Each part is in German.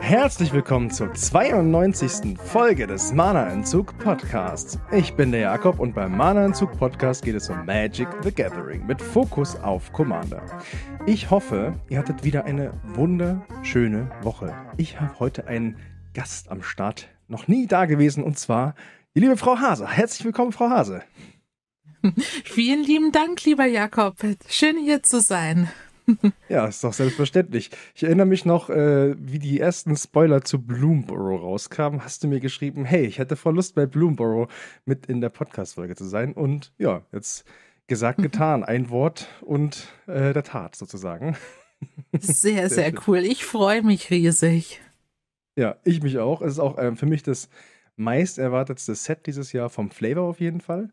Herzlich willkommen zur 92. Folge des Mana-Entzug Podcasts. Ich bin der Jakob und beim Mana-Entzug Podcast geht es um Magic the Gathering mit Fokus auf Commander. Ich hoffe, ihr hattet wieder eine wunderschöne Woche. Ich habe heute einen Gast am Start, noch nie da gewesen und zwar die liebe Frau Hase. Herzlich willkommen, Frau Hase. Vielen lieben Dank, lieber Jakob. Schön hier zu sein. Ja, ist doch selbstverständlich. Ich erinnere mich noch, äh, wie die ersten Spoiler zu Bloomborough rauskamen, hast du mir geschrieben, hey, ich hätte voll Lust bei Bloomborough mit in der Podcast-Folge zu sein. Und ja, jetzt gesagt, mhm. getan. Ein Wort und äh, der Tat sozusagen. Sehr, sehr, sehr cool. Ich freue mich riesig. Ja, ich mich auch. Es ist auch äh, für mich das meist erwartetste Set dieses Jahr vom Flavor auf jeden Fall.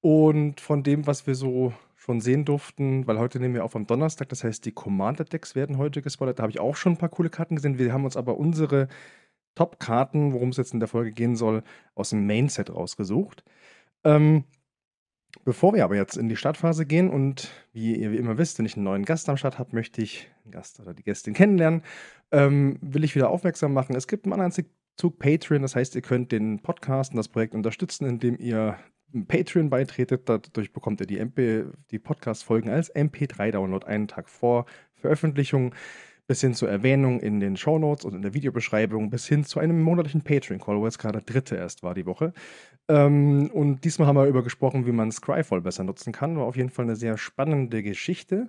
Und von dem, was wir so schon sehen durften, weil heute nehmen wir auf am Donnerstag, das heißt, die Commander-Decks werden heute gespoilert. Da habe ich auch schon ein paar coole Karten gesehen. Wir haben uns aber unsere Top-Karten, worum es jetzt in der Folge gehen soll, aus dem Main-Set rausgesucht. Ähm, Bevor wir aber jetzt in die Startphase gehen und wie ihr wie immer wisst, wenn ich einen neuen Gast am Start habe, möchte ich den Gast oder die Gästin kennenlernen, ähm, will ich wieder aufmerksam machen. Es gibt einen anderen Zug Patreon, das heißt, ihr könnt den Podcast und das Projekt unterstützen, indem ihr Patreon beitretet. Dadurch bekommt ihr die, die Podcast-Folgen als MP3-Download einen Tag vor Veröffentlichung bis hin zur Erwähnung in den Shownotes und in der Videobeschreibung, bis hin zu einem monatlichen Patreon-Call, wo jetzt gerade der dritte erst war die Woche. Ähm, und diesmal haben wir über gesprochen, wie man Scryfall besser nutzen kann. War auf jeden Fall eine sehr spannende Geschichte.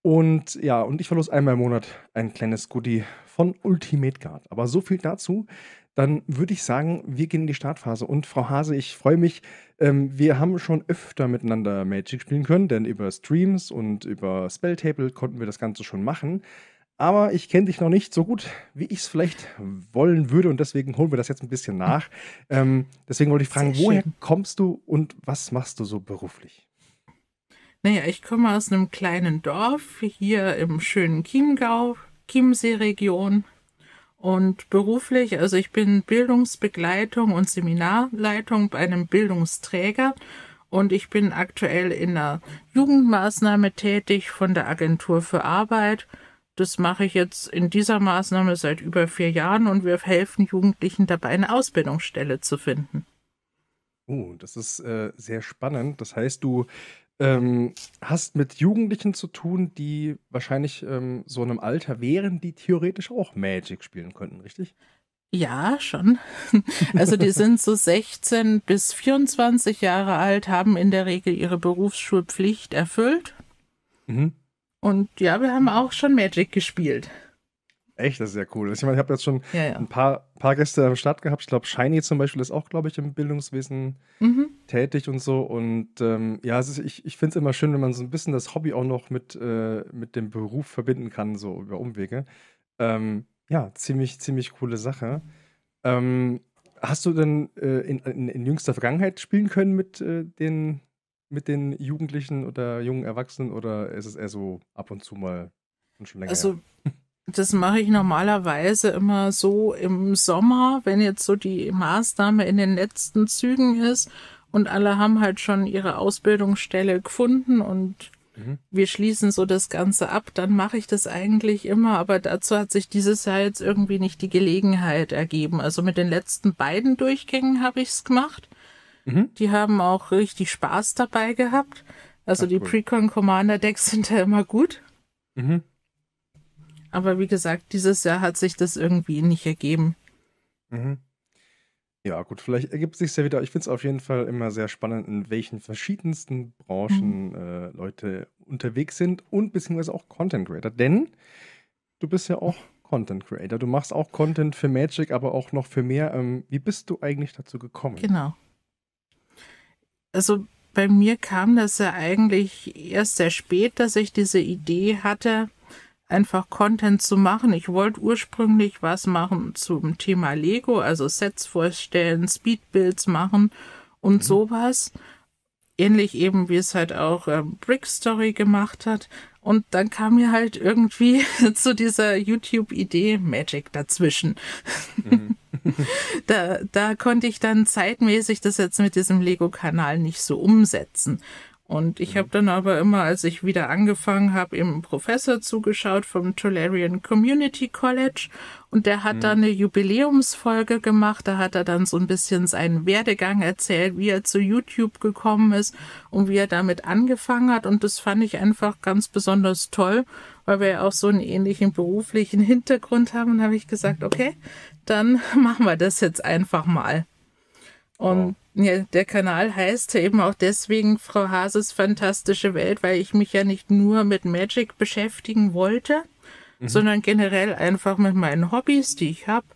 Und ja, und ich verlose einmal im Monat ein kleines Goodie von Ultimate Guard. Aber so viel dazu. Dann würde ich sagen, wir gehen in die Startphase. Und Frau Hase, ich freue mich. Ähm, wir haben schon öfter miteinander Magic spielen können, denn über Streams und über Spelltable konnten wir das Ganze schon machen. Aber ich kenne dich noch nicht so gut, wie ich es vielleicht wollen würde und deswegen holen wir das jetzt ein bisschen nach. Ähm, deswegen wollte ich fragen, Sehr woher schön. kommst du und was machst du so beruflich? Naja, ich komme aus einem kleinen Dorf hier im schönen Chiemgau, Chiemsee-Region. Und beruflich, also ich bin Bildungsbegleitung und Seminarleitung bei einem Bildungsträger und ich bin aktuell in einer Jugendmaßnahme tätig von der Agentur für Arbeit das mache ich jetzt in dieser Maßnahme seit über vier Jahren und wir helfen Jugendlichen dabei, eine Ausbildungsstelle zu finden. Oh, das ist äh, sehr spannend. Das heißt, du ähm, hast mit Jugendlichen zu tun, die wahrscheinlich ähm, so einem Alter wären, die theoretisch auch Magic spielen könnten, richtig? Ja, schon. Also die sind so 16 bis 24 Jahre alt, haben in der Regel ihre Berufsschulpflicht erfüllt. Mhm und ja, wir haben auch schon Magic gespielt. Echt, das ist ja cool. Also ich meine, ich habe jetzt schon ja, ja. ein paar, paar Gäste am Start gehabt. Ich glaube, Shiny zum Beispiel ist auch, glaube ich, im Bildungswesen mhm. tätig und so. Und ähm, ja, ist, ich, ich finde es immer schön, wenn man so ein bisschen das Hobby auch noch mit, äh, mit dem Beruf verbinden kann, so über Umwege. Ähm, ja, ziemlich, ziemlich coole Sache. Ähm, hast du denn äh, in, in, in, jüngster Vergangenheit spielen können mit äh, den mit den Jugendlichen oder jungen Erwachsenen oder ist es eher so ab und zu mal und schon länger? Also, her? das mache ich normalerweise immer so im Sommer, wenn jetzt so die Maßnahme in den letzten Zügen ist und alle haben halt schon ihre Ausbildungsstelle gefunden und mhm. wir schließen so das Ganze ab, dann mache ich das eigentlich immer, aber dazu hat sich dieses Jahr jetzt irgendwie nicht die Gelegenheit ergeben. Also mit den letzten beiden Durchgängen habe ich es gemacht. Mhm. Die haben auch richtig Spaß dabei gehabt. Also Ach, die cool. Precon Commander Decks sind ja immer gut. Mhm. Aber wie gesagt, dieses Jahr hat sich das irgendwie nicht ergeben. Mhm. Ja, gut, vielleicht ergibt es sich ja wieder. Ich finde es auf jeden Fall immer sehr spannend, in welchen verschiedensten Branchen mhm. äh, Leute unterwegs sind und beziehungsweise auch Content Creator. Denn du bist ja auch Content Creator. Du machst auch Content für Magic, aber auch noch für mehr. Ähm, wie bist du eigentlich dazu gekommen? Genau also bei mir kam das ja eigentlich erst sehr spät, dass ich diese Idee hatte, einfach Content zu machen. Ich wollte ursprünglich was machen zum Thema Lego, also Sets vorstellen, Speedbuilds machen und mhm. sowas. Ähnlich eben, wie es halt auch äh, Brick Story gemacht hat. Und dann kam mir halt irgendwie zu dieser YouTube-Idee Magic dazwischen. Mhm. da, da konnte ich dann zeitmäßig das jetzt mit diesem Lego-Kanal nicht so umsetzen. Und ich mhm. habe dann aber immer, als ich wieder angefangen habe, eben Professor zugeschaut vom Tularian Community College und der hat mhm. da eine Jubiläumsfolge gemacht. Da hat er dann so ein bisschen seinen Werdegang erzählt, wie er zu YouTube gekommen ist und wie er damit angefangen hat. Und das fand ich einfach ganz besonders toll, weil wir ja auch so einen ähnlichen beruflichen Hintergrund haben. Und habe ich gesagt, okay, dann machen wir das jetzt einfach mal. Und wow ja, der Kanal heißt eben auch deswegen Frau Hases fantastische Welt, weil ich mich ja nicht nur mit Magic beschäftigen wollte, mhm. sondern generell einfach mit meinen Hobbys, die ich habe.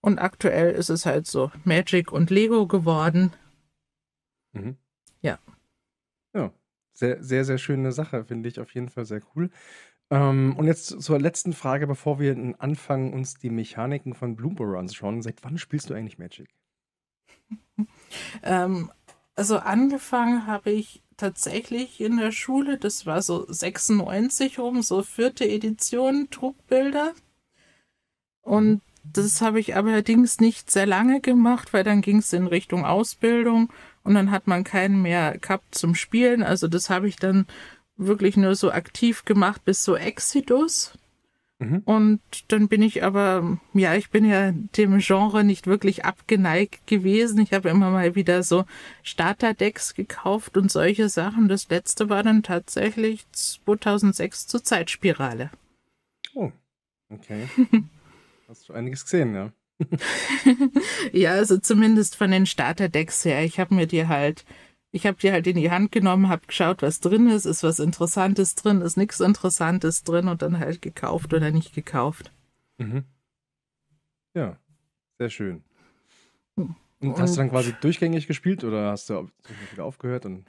Und aktuell ist es halt so Magic und Lego geworden. Mhm. Ja. Ja, sehr, sehr, sehr schöne Sache, finde ich auf jeden Fall sehr cool. Ähm, und jetzt zur letzten Frage, bevor wir anfangen, uns die Mechaniken von Bloomberg anzuschauen. Seit wann spielst du eigentlich Magic? Ähm, also angefangen habe ich tatsächlich in der Schule, das war so 96 rum, so vierte Edition, Druckbilder. Und das habe ich allerdings nicht sehr lange gemacht, weil dann ging es in Richtung Ausbildung und dann hat man keinen mehr gehabt zum Spielen. Also das habe ich dann wirklich nur so aktiv gemacht bis so Exodus. Mhm. Und dann bin ich aber, ja, ich bin ja dem Genre nicht wirklich abgeneigt gewesen. Ich habe immer mal wieder so Starterdecks gekauft und solche Sachen. Das letzte war dann tatsächlich 2006 zur Zeitspirale. Oh, okay. Hast du einiges gesehen, ja. ja, also zumindest von den Starterdecks her. Ich habe mir die halt ich habe die halt in die Hand genommen, habe geschaut, was drin ist, ist was Interessantes drin, ist nichts Interessantes drin und dann halt gekauft oder nicht gekauft. Mhm. Ja, sehr schön. Und, hm. und hast du dann quasi durchgängig gespielt oder hast du wieder aufgehört? Und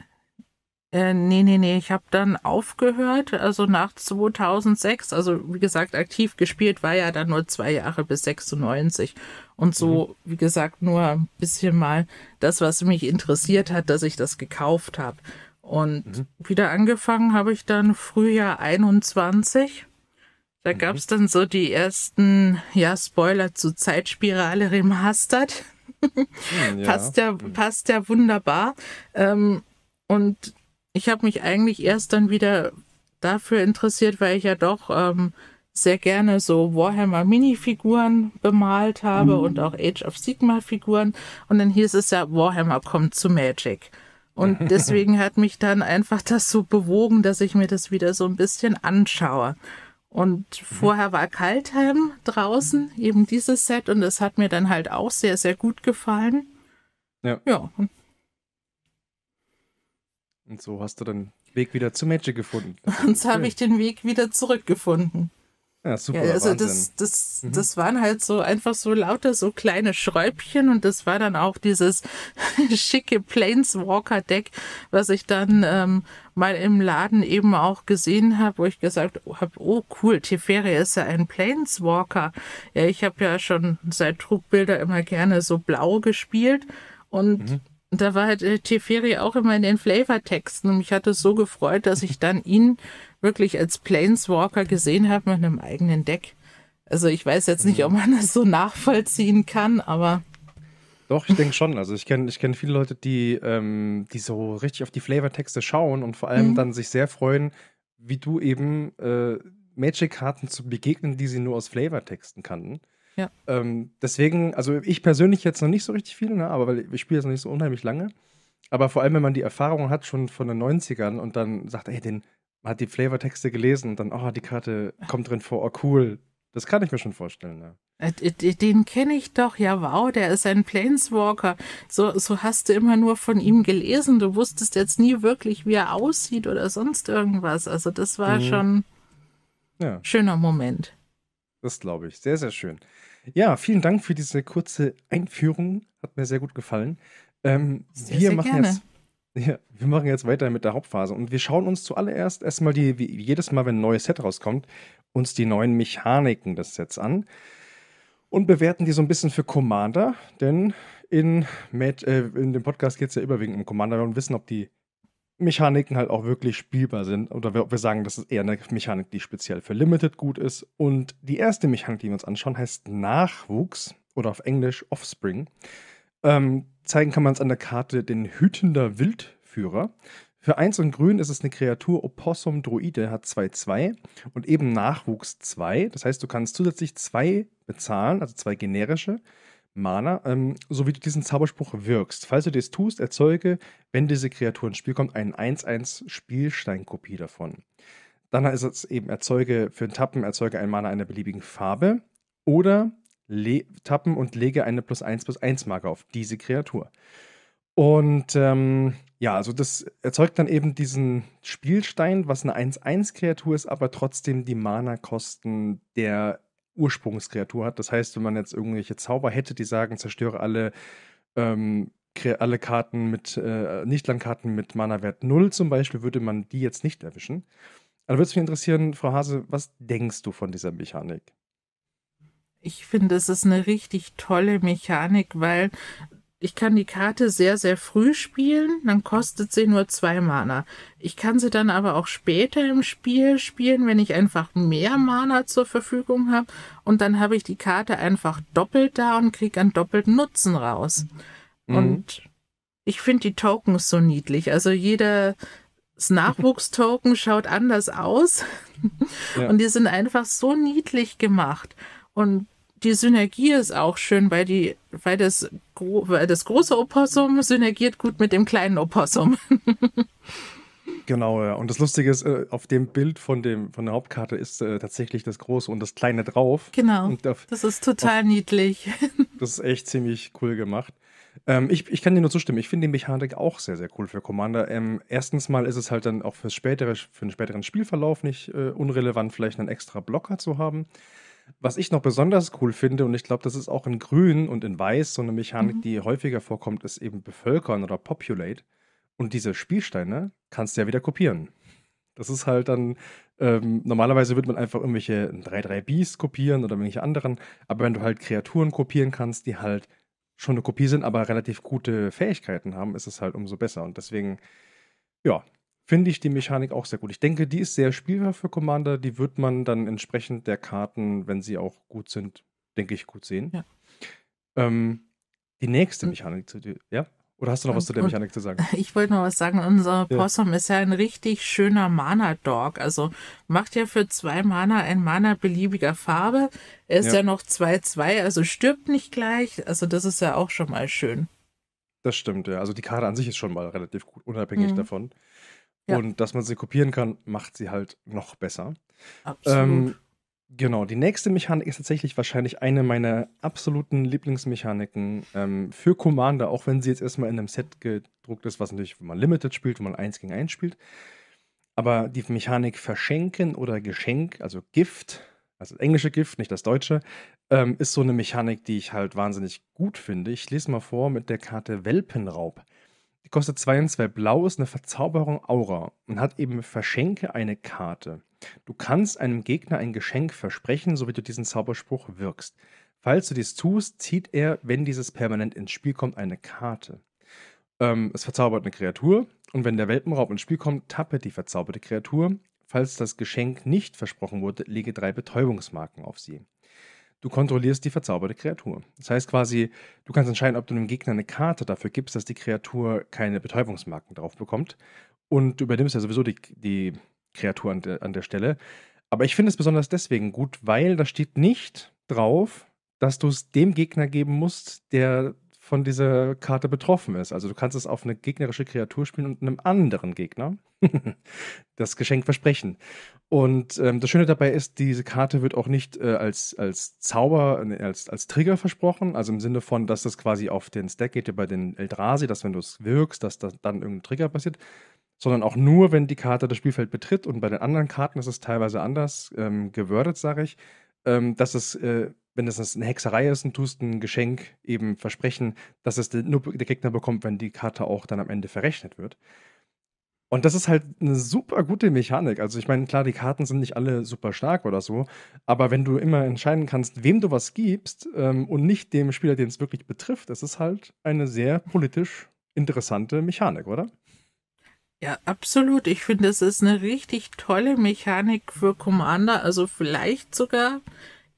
äh, nee, nee, nee, ich habe dann aufgehört, also nach 2006, also wie gesagt, aktiv gespielt war ja dann nur zwei Jahre bis 96 und so, mhm. wie gesagt, nur ein bisschen mal das, was mich interessiert hat, dass ich das gekauft habe. Und mhm. wieder angefangen habe ich dann Frühjahr 21. Da mhm. gab es dann so die ersten, ja, Spoiler zu Zeitspirale Remastered. Hm, ja. passt ja, mhm. passt ja wunderbar. Ähm, und ich habe mich eigentlich erst dann wieder dafür interessiert, weil ich ja doch ähm, sehr gerne so Warhammer Minifiguren bemalt habe mhm. und auch Age of Sigma Figuren. Und dann hieß es ja, Warhammer kommt zu Magic. Und deswegen hat mich dann einfach das so bewogen, dass ich mir das wieder so ein bisschen anschaue. Und mhm. vorher war Kaltheim draußen, eben dieses Set, und das hat mir dann halt auch sehr, sehr gut gefallen. Ja. ja, und und so hast du den Weg wieder zu Magic gefunden. Und so habe ich den Weg wieder zurückgefunden. Ja, super. Ja, also das, das, mhm. das waren halt so einfach so lauter so kleine Schräubchen und das war dann auch dieses schicke Planeswalker-Deck, was ich dann ähm, mal im Laden eben auch gesehen habe, wo ich gesagt habe, oh cool, Teferi ist ja ein Planeswalker. Ja, ich habe ja schon seit Trugbilder immer gerne so blau gespielt und mhm da war halt äh, Teferi auch immer in den Flavortexten und mich hat es so gefreut, dass ich dann ihn wirklich als Planeswalker gesehen habe mit einem eigenen Deck. Also ich weiß jetzt nicht, ob mhm. man das so nachvollziehen kann, aber. Doch, ich denke schon. Also ich kenne ich kenn viele Leute, die, ähm, die so richtig auf die Flavortexte schauen und vor allem mhm. dann sich sehr freuen, wie du eben äh, Magic-Karten zu begegnen, die sie nur aus Flavortexten kannten. Ja. Ähm, deswegen, also ich persönlich jetzt noch nicht so richtig viel, ne, aber weil ich spiele jetzt noch nicht so unheimlich lange. Aber vor allem, wenn man die Erfahrung hat, schon von den 90ern und dann sagt, ey, den, man hat die Flavortexte gelesen und dann, oh, die Karte kommt drin vor, oh cool. Das kann ich mir schon vorstellen, ne? Den kenne ich doch, ja, wow, der ist ein Planeswalker. So, so hast du immer nur von ihm gelesen. Du wusstest jetzt nie wirklich, wie er aussieht oder sonst irgendwas. Also, das war mhm. schon ja. schöner Moment. Das glaube ich. Sehr, sehr schön. Ja, vielen Dank für diese kurze Einführung. Hat mir sehr gut gefallen. Ähm, sehr, wir, sehr machen gerne. Jetzt, ja, wir machen jetzt weiter mit der Hauptphase und wir schauen uns zuallererst erstmal die, wie jedes Mal, wenn ein neues Set rauskommt, uns die neuen Mechaniken des Sets an und bewerten die so ein bisschen für Commander, denn in, Mad, äh, in dem Podcast geht es ja überwiegend um Commander. Wir wollen wissen, ob die Mechaniken halt auch wirklich spielbar sind. Oder wir, wir sagen, das ist eher eine Mechanik, die speziell für Limited gut ist. Und die erste Mechanik, die wir uns anschauen, heißt Nachwuchs oder auf Englisch Offspring. Ähm, zeigen kann man es an der Karte den Hütender Wildführer. Für 1 und Grün ist es eine Kreatur Opossum Droide, hat 2-2 und eben Nachwuchs 2. Das heißt, du kannst zusätzlich 2 bezahlen, also 2 generische. Mana, ähm, so wie du diesen Zauberspruch wirkst. Falls du das tust, erzeuge, wenn diese Kreatur ins Spiel kommt, einen 1-1 Spielsteinkopie davon. Dann ist es eben erzeuge für einen Tappen, erzeuge ein Mana einer beliebigen Farbe oder tappen und lege eine plus 1 plus 1 Marke auf diese Kreatur. Und ähm, ja, also das erzeugt dann eben diesen Spielstein, was eine 1-1 Kreatur ist, aber trotzdem die Mana-Kosten der Ursprungskreatur hat. Das heißt, wenn man jetzt irgendwelche Zauber hätte, die sagen, zerstöre alle, ähm, alle Karten mit, äh, Nichtlandkarten mit Mana-Wert 0 zum Beispiel, würde man die jetzt nicht erwischen. Aber also würde es mich interessieren, Frau Hase, was denkst du von dieser Mechanik? Ich finde, es ist eine richtig tolle Mechanik, weil ich kann die Karte sehr, sehr früh spielen, dann kostet sie nur zwei Mana. Ich kann sie dann aber auch später im Spiel spielen, wenn ich einfach mehr Mana zur Verfügung habe. Und dann habe ich die Karte einfach doppelt da und kriege einen doppelten Nutzen raus. Mhm. Und ich finde die Tokens so niedlich. Also jeder das Nachwuchstoken schaut anders aus. Ja. Und die sind einfach so niedlich gemacht. Und die Synergie ist auch schön, weil die, weil das, weil das große Opossum synergiert gut mit dem kleinen Opossum. Genau, ja. Und das Lustige ist, äh, auf dem Bild von, dem, von der Hauptkarte ist äh, tatsächlich das Große und das Kleine drauf. Genau. Auf, das ist total auf, niedlich. Das ist echt ziemlich cool gemacht. Ähm, ich, ich kann dir nur zustimmen. Ich finde die Mechanik auch sehr, sehr cool für Commander. Ähm, erstens mal ist es halt dann auch fürs spätere, für den späteren Spielverlauf nicht äh, unrelevant, vielleicht einen extra Blocker zu haben. Was ich noch besonders cool finde, und ich glaube, das ist auch in Grün und in Weiß so eine Mechanik, mhm. die häufiger vorkommt, ist eben Bevölkern oder Populate. Und diese Spielsteine kannst du ja wieder kopieren. Das ist halt dann, ähm, normalerweise würde man einfach irgendwelche 3-3-Bs kopieren oder irgendwelche anderen, aber wenn du halt Kreaturen kopieren kannst, die halt schon eine Kopie sind, aber relativ gute Fähigkeiten haben, ist es halt umso besser. Und deswegen, ja, finde ich die Mechanik auch sehr gut. Ich denke, die ist sehr spielbar für Commander. Die wird man dann entsprechend der Karten, wenn sie auch gut sind, denke ich, gut sehen. Ja. Ähm, die nächste hm. Mechanik, zu, dir, ja? Oder hast du noch ähm, was und, zu der Mechanik zu sagen? Ich wollte noch was sagen. Unser ja. Possum ist ja ein richtig schöner Mana-Dog. Also macht ja für zwei Mana ein Mana beliebiger Farbe. Er ist ja, ja noch 2-2, also stirbt nicht gleich. Also das ist ja auch schon mal schön. Das stimmt, ja. Also die Karte an sich ist schon mal relativ gut, unabhängig mhm. davon. Ja. Und dass man sie kopieren kann, macht sie halt noch besser. Absolut. Ähm, genau, die nächste Mechanik ist tatsächlich wahrscheinlich eine meiner absoluten Lieblingsmechaniken ähm, für Commander, auch wenn sie jetzt erstmal in einem Set gedruckt ist, was natürlich, wenn man Limited spielt, wenn man 1 gegen 1 spielt. Aber die Mechanik Verschenken oder Geschenk, also Gift, also das englische Gift, nicht das deutsche, ähm, ist so eine Mechanik, die ich halt wahnsinnig gut finde. Ich lese mal vor mit der Karte Welpenraub kostet 2 und 2 Blau, ist eine Verzauberung Aura und hat eben Verschenke eine Karte. Du kannst einem Gegner ein Geschenk versprechen, so wie du diesen Zauberspruch wirkst. Falls du dies tust, zieht er, wenn dieses permanent ins Spiel kommt, eine Karte. Ähm, es verzaubert eine Kreatur und wenn der Welpenraub ins Spiel kommt, tappe die verzauberte Kreatur. Falls das Geschenk nicht versprochen wurde, lege drei Betäubungsmarken auf sie du kontrollierst die verzauberte Kreatur. Das heißt quasi, du kannst entscheiden, ob du dem Gegner eine Karte dafür gibst, dass die Kreatur keine Betäubungsmarken drauf bekommt. Und du übernimmst ja sowieso die, die Kreatur an der, an der Stelle. Aber ich finde es besonders deswegen gut, weil da steht nicht drauf, dass du es dem Gegner geben musst, der von dieser Karte betroffen ist. Also du kannst es auf eine gegnerische Kreatur spielen und einem anderen Gegner das Geschenk versprechen. Und ähm, das Schöne dabei ist, diese Karte wird auch nicht äh, als, als Zauber, äh, als, als Trigger versprochen, also im Sinne von, dass das quasi auf den Stack geht, bei den Eldrasi, dass wenn du es wirkst, dass das dann irgendein Trigger passiert, sondern auch nur, wenn die Karte das Spielfeld betritt. Und bei den anderen Karten ist es teilweise anders ähm, gewordet, sage ich ähm, dass es, äh, wenn es eine Hexerei ist, und tust ein Geschenk eben versprechen, dass es nur der Gegner bekommt, wenn die Karte auch dann am Ende verrechnet wird. Und das ist halt eine super gute Mechanik. Also ich meine, klar, die Karten sind nicht alle super stark oder so, aber wenn du immer entscheiden kannst, wem du was gibst ähm, und nicht dem Spieler, den es wirklich betrifft, das ist halt eine sehr politisch interessante Mechanik, oder? Ja, absolut. Ich finde, es ist eine richtig tolle Mechanik für Commander. Also vielleicht sogar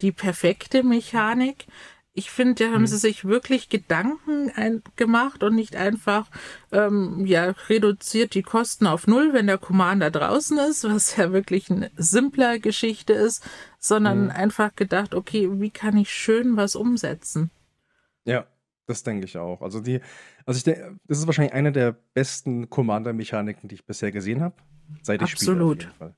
die perfekte Mechanik. Ich finde, da haben mhm. sie sich wirklich Gedanken gemacht und nicht einfach, ähm, ja, reduziert die Kosten auf Null, wenn der Commander draußen ist, was ja wirklich eine simpler Geschichte ist, sondern mhm. einfach gedacht, okay, wie kann ich schön was umsetzen? Ja, das denke ich auch. Also die, also ich denke, das ist wahrscheinlich eine der besten Commander-Mechaniken, die ich bisher gesehen habe. Seit ich Absolut. spiele. Absolut.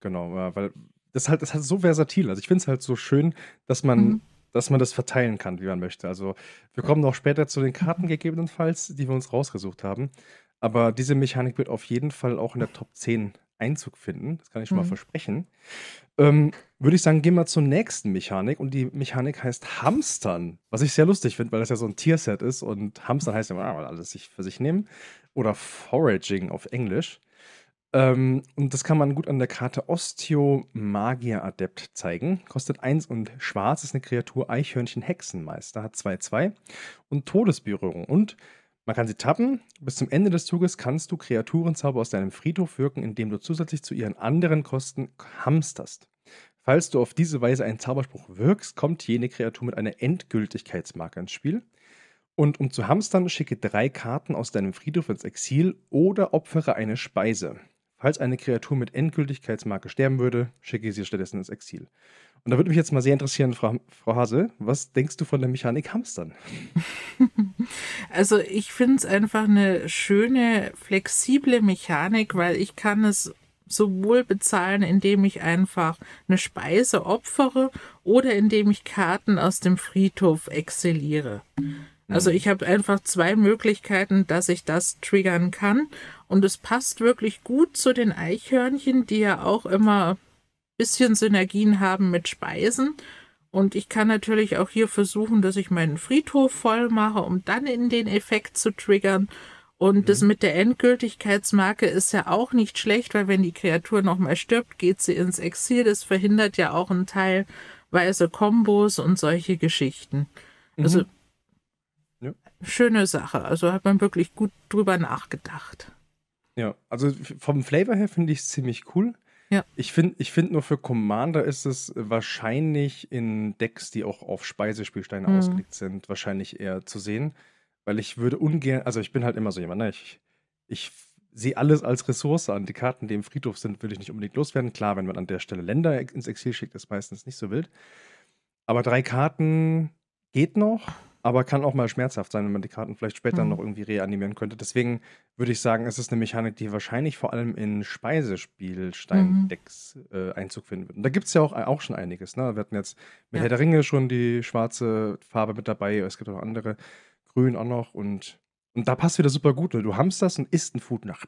Genau, weil das halt, das ist halt so versatil. Also ich finde es halt so schön, dass man, mhm. dass man das verteilen kann, wie man möchte. Also wir kommen noch später zu den Karten gegebenenfalls, die wir uns rausgesucht haben. Aber diese Mechanik wird auf jeden Fall auch in der Top 10 Einzug finden. Das kann ich schon mhm. mal versprechen. Ähm, würde ich sagen, gehen wir zur nächsten Mechanik und die Mechanik heißt Hamstern, was ich sehr lustig finde, weil das ja so ein Tierset ist und Hamstern heißt ja immer ah, alles sich für sich nehmen oder Foraging auf Englisch. Ähm, und das kann man gut an der Karte Osteo Adept zeigen. Kostet 1 und schwarz ist eine Kreatur Eichhörnchen Hexenmeister, hat 2-2 und Todesberührung. Und man kann sie tappen. Bis zum Ende des Zuges kannst du Kreaturenzauber aus deinem Friedhof wirken, indem du zusätzlich zu ihren anderen Kosten hamsterst. Falls du auf diese Weise einen Zauberspruch wirkst, kommt jene Kreatur mit einer Endgültigkeitsmarke ins Spiel. Und um zu hamstern, schicke drei Karten aus deinem Friedhof ins Exil oder opfere eine Speise. Falls eine Kreatur mit Endgültigkeitsmarke sterben würde, schicke sie stattdessen ins Exil. Und da würde mich jetzt mal sehr interessieren, Frau, Frau Hase, was denkst du von der Mechanik Hamstern? Also ich finde es einfach eine schöne, flexible Mechanik, weil ich kann es sowohl bezahlen, indem ich einfach eine Speise opfere oder indem ich Karten aus dem Friedhof exiliere. Mhm. Also ich habe einfach zwei Möglichkeiten, dass ich das triggern kann. Und es passt wirklich gut zu den Eichhörnchen, die ja auch immer ein bisschen Synergien haben mit Speisen. Und ich kann natürlich auch hier versuchen, dass ich meinen Friedhof voll mache, um dann in den Effekt zu triggern. Und mhm. das mit der Endgültigkeitsmarke ist ja auch nicht schlecht, weil wenn die Kreatur nochmal stirbt, geht sie ins Exil. Das verhindert ja auch einen Teil weiße Kombos und solche Geschichten. Mhm. Also ja. schöne Sache. Also hat man wirklich gut drüber nachgedacht. Ja, also vom Flavor her finde ich es ziemlich cool. Ja. Ich finde ich find nur für Commander ist es wahrscheinlich in Decks, die auch auf Speisespielsteine mhm. ausgelegt sind, wahrscheinlich eher zu sehen. Weil ich würde ungern, also ich bin halt immer so jemand, ne? ich, ich sehe alles als Ressource an. Die Karten, die im Friedhof sind, will ich nicht unbedingt loswerden. Klar, wenn man an der Stelle Länder ins Exil schickt, ist meistens nicht so wild. Aber drei Karten geht noch, aber kann auch mal schmerzhaft sein, wenn man die Karten vielleicht später mhm. noch irgendwie reanimieren könnte. Deswegen würde ich sagen, es ist eine Mechanik, die wahrscheinlich vor allem in Speisespielsteindecks mhm. äh, Einzug finden wird. Und da gibt es ja auch, äh, auch schon einiges. Ne? Wir hatten jetzt mit ja. Herr der Ringe schon die schwarze Farbe mit dabei, es gibt auch andere grün auch noch und, und da passt wieder super gut. Du hamsterst und isst ein Food nach.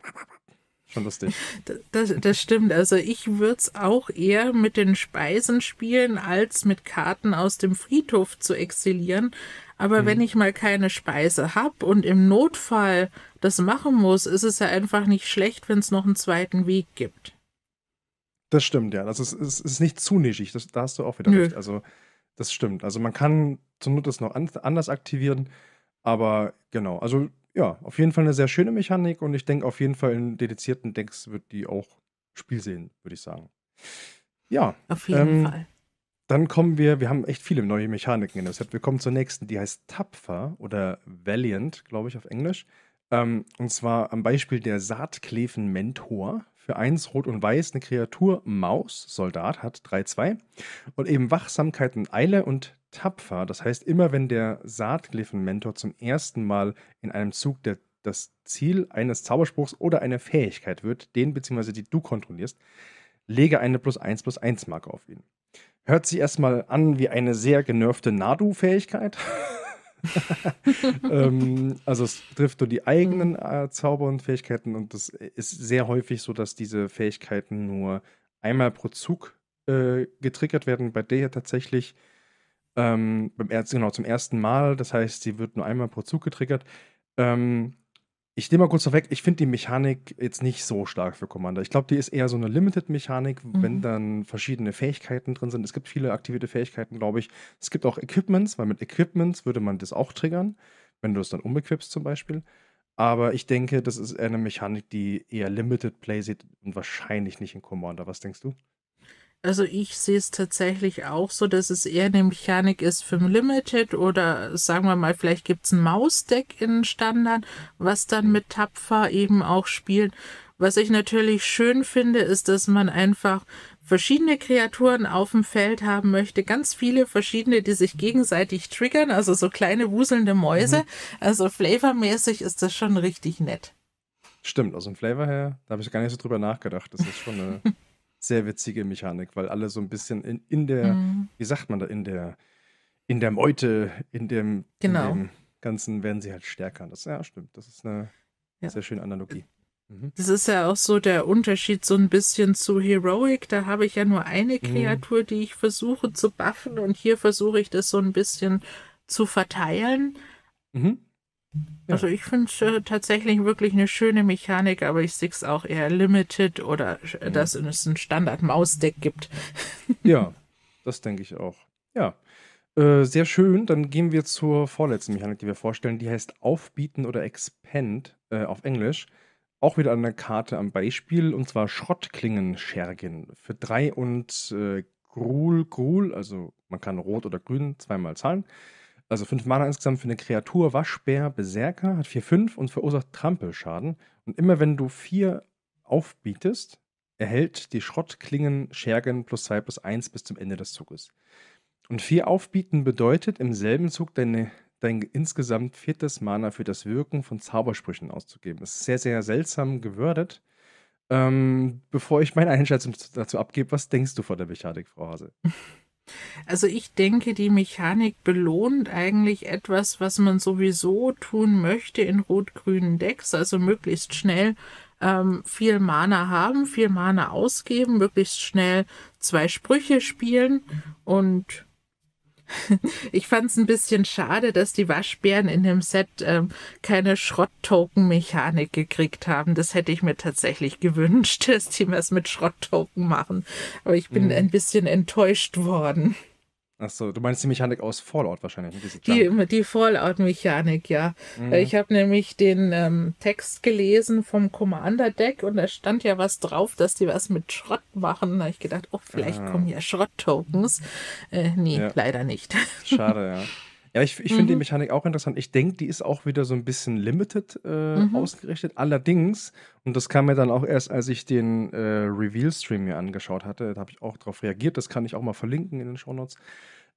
Schon lustig. Das, das stimmt. Also ich würde es auch eher mit den Speisen spielen, als mit Karten aus dem Friedhof zu exilieren. Aber mhm. wenn ich mal keine Speise habe und im Notfall das machen muss, ist es ja einfach nicht schlecht, wenn es noch einen zweiten Weg gibt. Das stimmt, ja. Das ist, ist, ist nicht zu nischig. Das, da hast du auch wieder Nö. recht. Also das stimmt. Also man kann zur Not das noch anders aktivieren. Aber genau, also ja, auf jeden Fall eine sehr schöne Mechanik und ich denke auf jeden Fall in dedizierten Decks wird die auch Spiel sehen, würde ich sagen. Ja. Auf jeden ähm, Fall. Dann kommen wir, wir haben echt viele neue Mechaniken in der Set. Wir kommen zur nächsten, die heißt Tapfer oder Valiant, glaube ich, auf Englisch. Ähm, und zwar am Beispiel der Saatkläfen Mentor. Für eins Rot und Weiß eine Kreatur Maus, Soldat, hat 3-2. Und eben Wachsamkeit und Eile und tapfer. Das heißt, immer wenn der Saatglyphen-Mentor zum ersten Mal in einem Zug der, das Ziel eines Zauberspruchs oder einer Fähigkeit wird, den bzw. die du kontrollierst, lege eine plus 1 plus 1 Marke auf ihn. Hört sich erstmal an wie eine sehr genervte Nadu-Fähigkeit. ähm, also es trifft nur die eigenen mhm. äh, Zauber und Fähigkeiten und es ist sehr häufig so, dass diese Fähigkeiten nur einmal pro Zug äh, getriggert werden, bei der ja tatsächlich ähm, beim Ärzten, genau, zum ersten Mal. Das heißt, sie wird nur einmal pro Zug getriggert. Ähm, ich nehme mal kurz vorweg, ich finde die Mechanik jetzt nicht so stark für Commander. Ich glaube, die ist eher so eine Limited-Mechanik, mhm. wenn dann verschiedene Fähigkeiten drin sind. Es gibt viele aktivierte Fähigkeiten, glaube ich. Es gibt auch Equipments, weil mit Equipments würde man das auch triggern, wenn du es dann umequipst zum Beispiel. Aber ich denke, das ist eine Mechanik, die eher Limited Play sieht und wahrscheinlich nicht in Commander. Was denkst du? Also ich sehe es tatsächlich auch so, dass es eher eine Mechanik ist für Limited oder sagen wir mal, vielleicht gibt es ein Mausdeck in Standard, was dann mit Tapfer eben auch spielt. Was ich natürlich schön finde, ist, dass man einfach verschiedene Kreaturen auf dem Feld haben möchte, ganz viele verschiedene, die sich gegenseitig triggern, also so kleine wuselnde Mäuse. Mhm. Also flavormäßig ist das schon richtig nett. Stimmt, aus dem Flavor her, da habe ich gar nicht so drüber nachgedacht. Das ist schon eine sehr witzige Mechanik, weil alle so ein bisschen in, in der, mhm. wie sagt man da, in der, in der Meute, in dem, genau. in dem Ganzen werden sie halt stärker. Das ja, stimmt. Das ist eine ja. sehr schöne Analogie. Mhm. Das ist ja auch so der Unterschied so ein bisschen zu Heroic. Da habe ich ja nur eine mhm. Kreatur, die ich versuche zu buffen und hier versuche ich das so ein bisschen zu verteilen. Mhm. Ja. Also ich finde es äh, tatsächlich wirklich eine schöne Mechanik, aber ich sehe es auch eher limited oder äh, dass es ein Standard-Maus-Deck gibt. ja, das denke ich auch. Ja, äh, sehr schön. Dann gehen wir zur vorletzten Mechanik, die wir vorstellen. Die heißt Aufbieten oder Expand äh, auf Englisch. Auch wieder an der Karte am Beispiel, und zwar Schrottklingenschergen. Für drei und äh, Grul, Grul, also man kann rot oder grün zweimal zahlen also 5 Mana insgesamt für eine Kreatur, Waschbär, Berserker, hat 4-5 und verursacht Trampelschaden. Und immer wenn du 4 aufbietest, erhält die Schrottklingen Schergen plus 2 plus 1 bis zum Ende des Zuges. Und 4 aufbieten bedeutet, im selben Zug deine, dein insgesamt viertes Mana für das Wirken von Zaubersprüchen auszugeben. Das ist sehr, sehr seltsam gewürdet. Ähm, bevor ich meine Einschätzung dazu abgebe, was denkst du von der Mechanik, Frau Hase? Also ich denke, die Mechanik belohnt eigentlich etwas, was man sowieso tun möchte in rot-grünen Decks, also möglichst schnell ähm, viel Mana haben, viel Mana ausgeben, möglichst schnell zwei Sprüche spielen mhm. und Ich fand es ein bisschen schade, dass die Waschbären in dem Set ähm, keine token mechanik gekriegt haben. Das hätte ich mir tatsächlich gewünscht, dass die was mit Schrott-Token machen. Aber ich bin mhm. ein bisschen enttäuscht worden. Achso, du meinst die Mechanik aus Fallout wahrscheinlich. Die, die Fallout-Mechanik, ja. Mhm. Ich habe nämlich den ähm, Text gelesen vom Commander-Deck und da stand ja was drauf, dass die was mit Schrott machen. Da habe ich gedacht, oh, vielleicht ah. kommen ja Schrott-Tokens. Äh, nee, ja. leider nicht. Schade, ja. Ja, ich, ich mhm. finde die Mechanik auch interessant. Ich denke, die ist auch wieder so ein bisschen limited äh, mhm. ausgerichtet. Allerdings, und das kam mir dann auch erst, als ich den äh, Reveal-Stream mir angeschaut hatte, da habe ich auch darauf reagiert. Das kann ich auch mal verlinken in den Shownotes.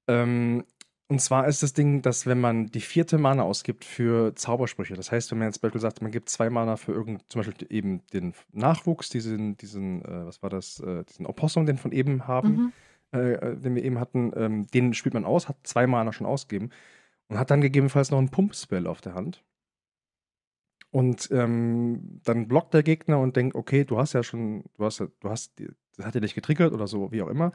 Ähm, und zwar ist das Ding, dass wenn man die vierte Mana ausgibt für Zaubersprüche, das heißt, wenn man jetzt zum Beispiel sagt, man gibt zwei Mana für irgend, zum Beispiel eben den Nachwuchs, diesen, diesen, äh, was war das, äh, diesen Opossum, den von eben haben, mhm äh, den wir eben hatten, ähm, den spielt man aus, hat zwei Mana schon ausgegeben und hat dann gegebenenfalls noch einen Pump-Spell auf der Hand. Und ähm, dann blockt der Gegner und denkt, okay, du hast ja schon, du hast, du hast, das hat ja dich getriggert oder so, wie auch immer.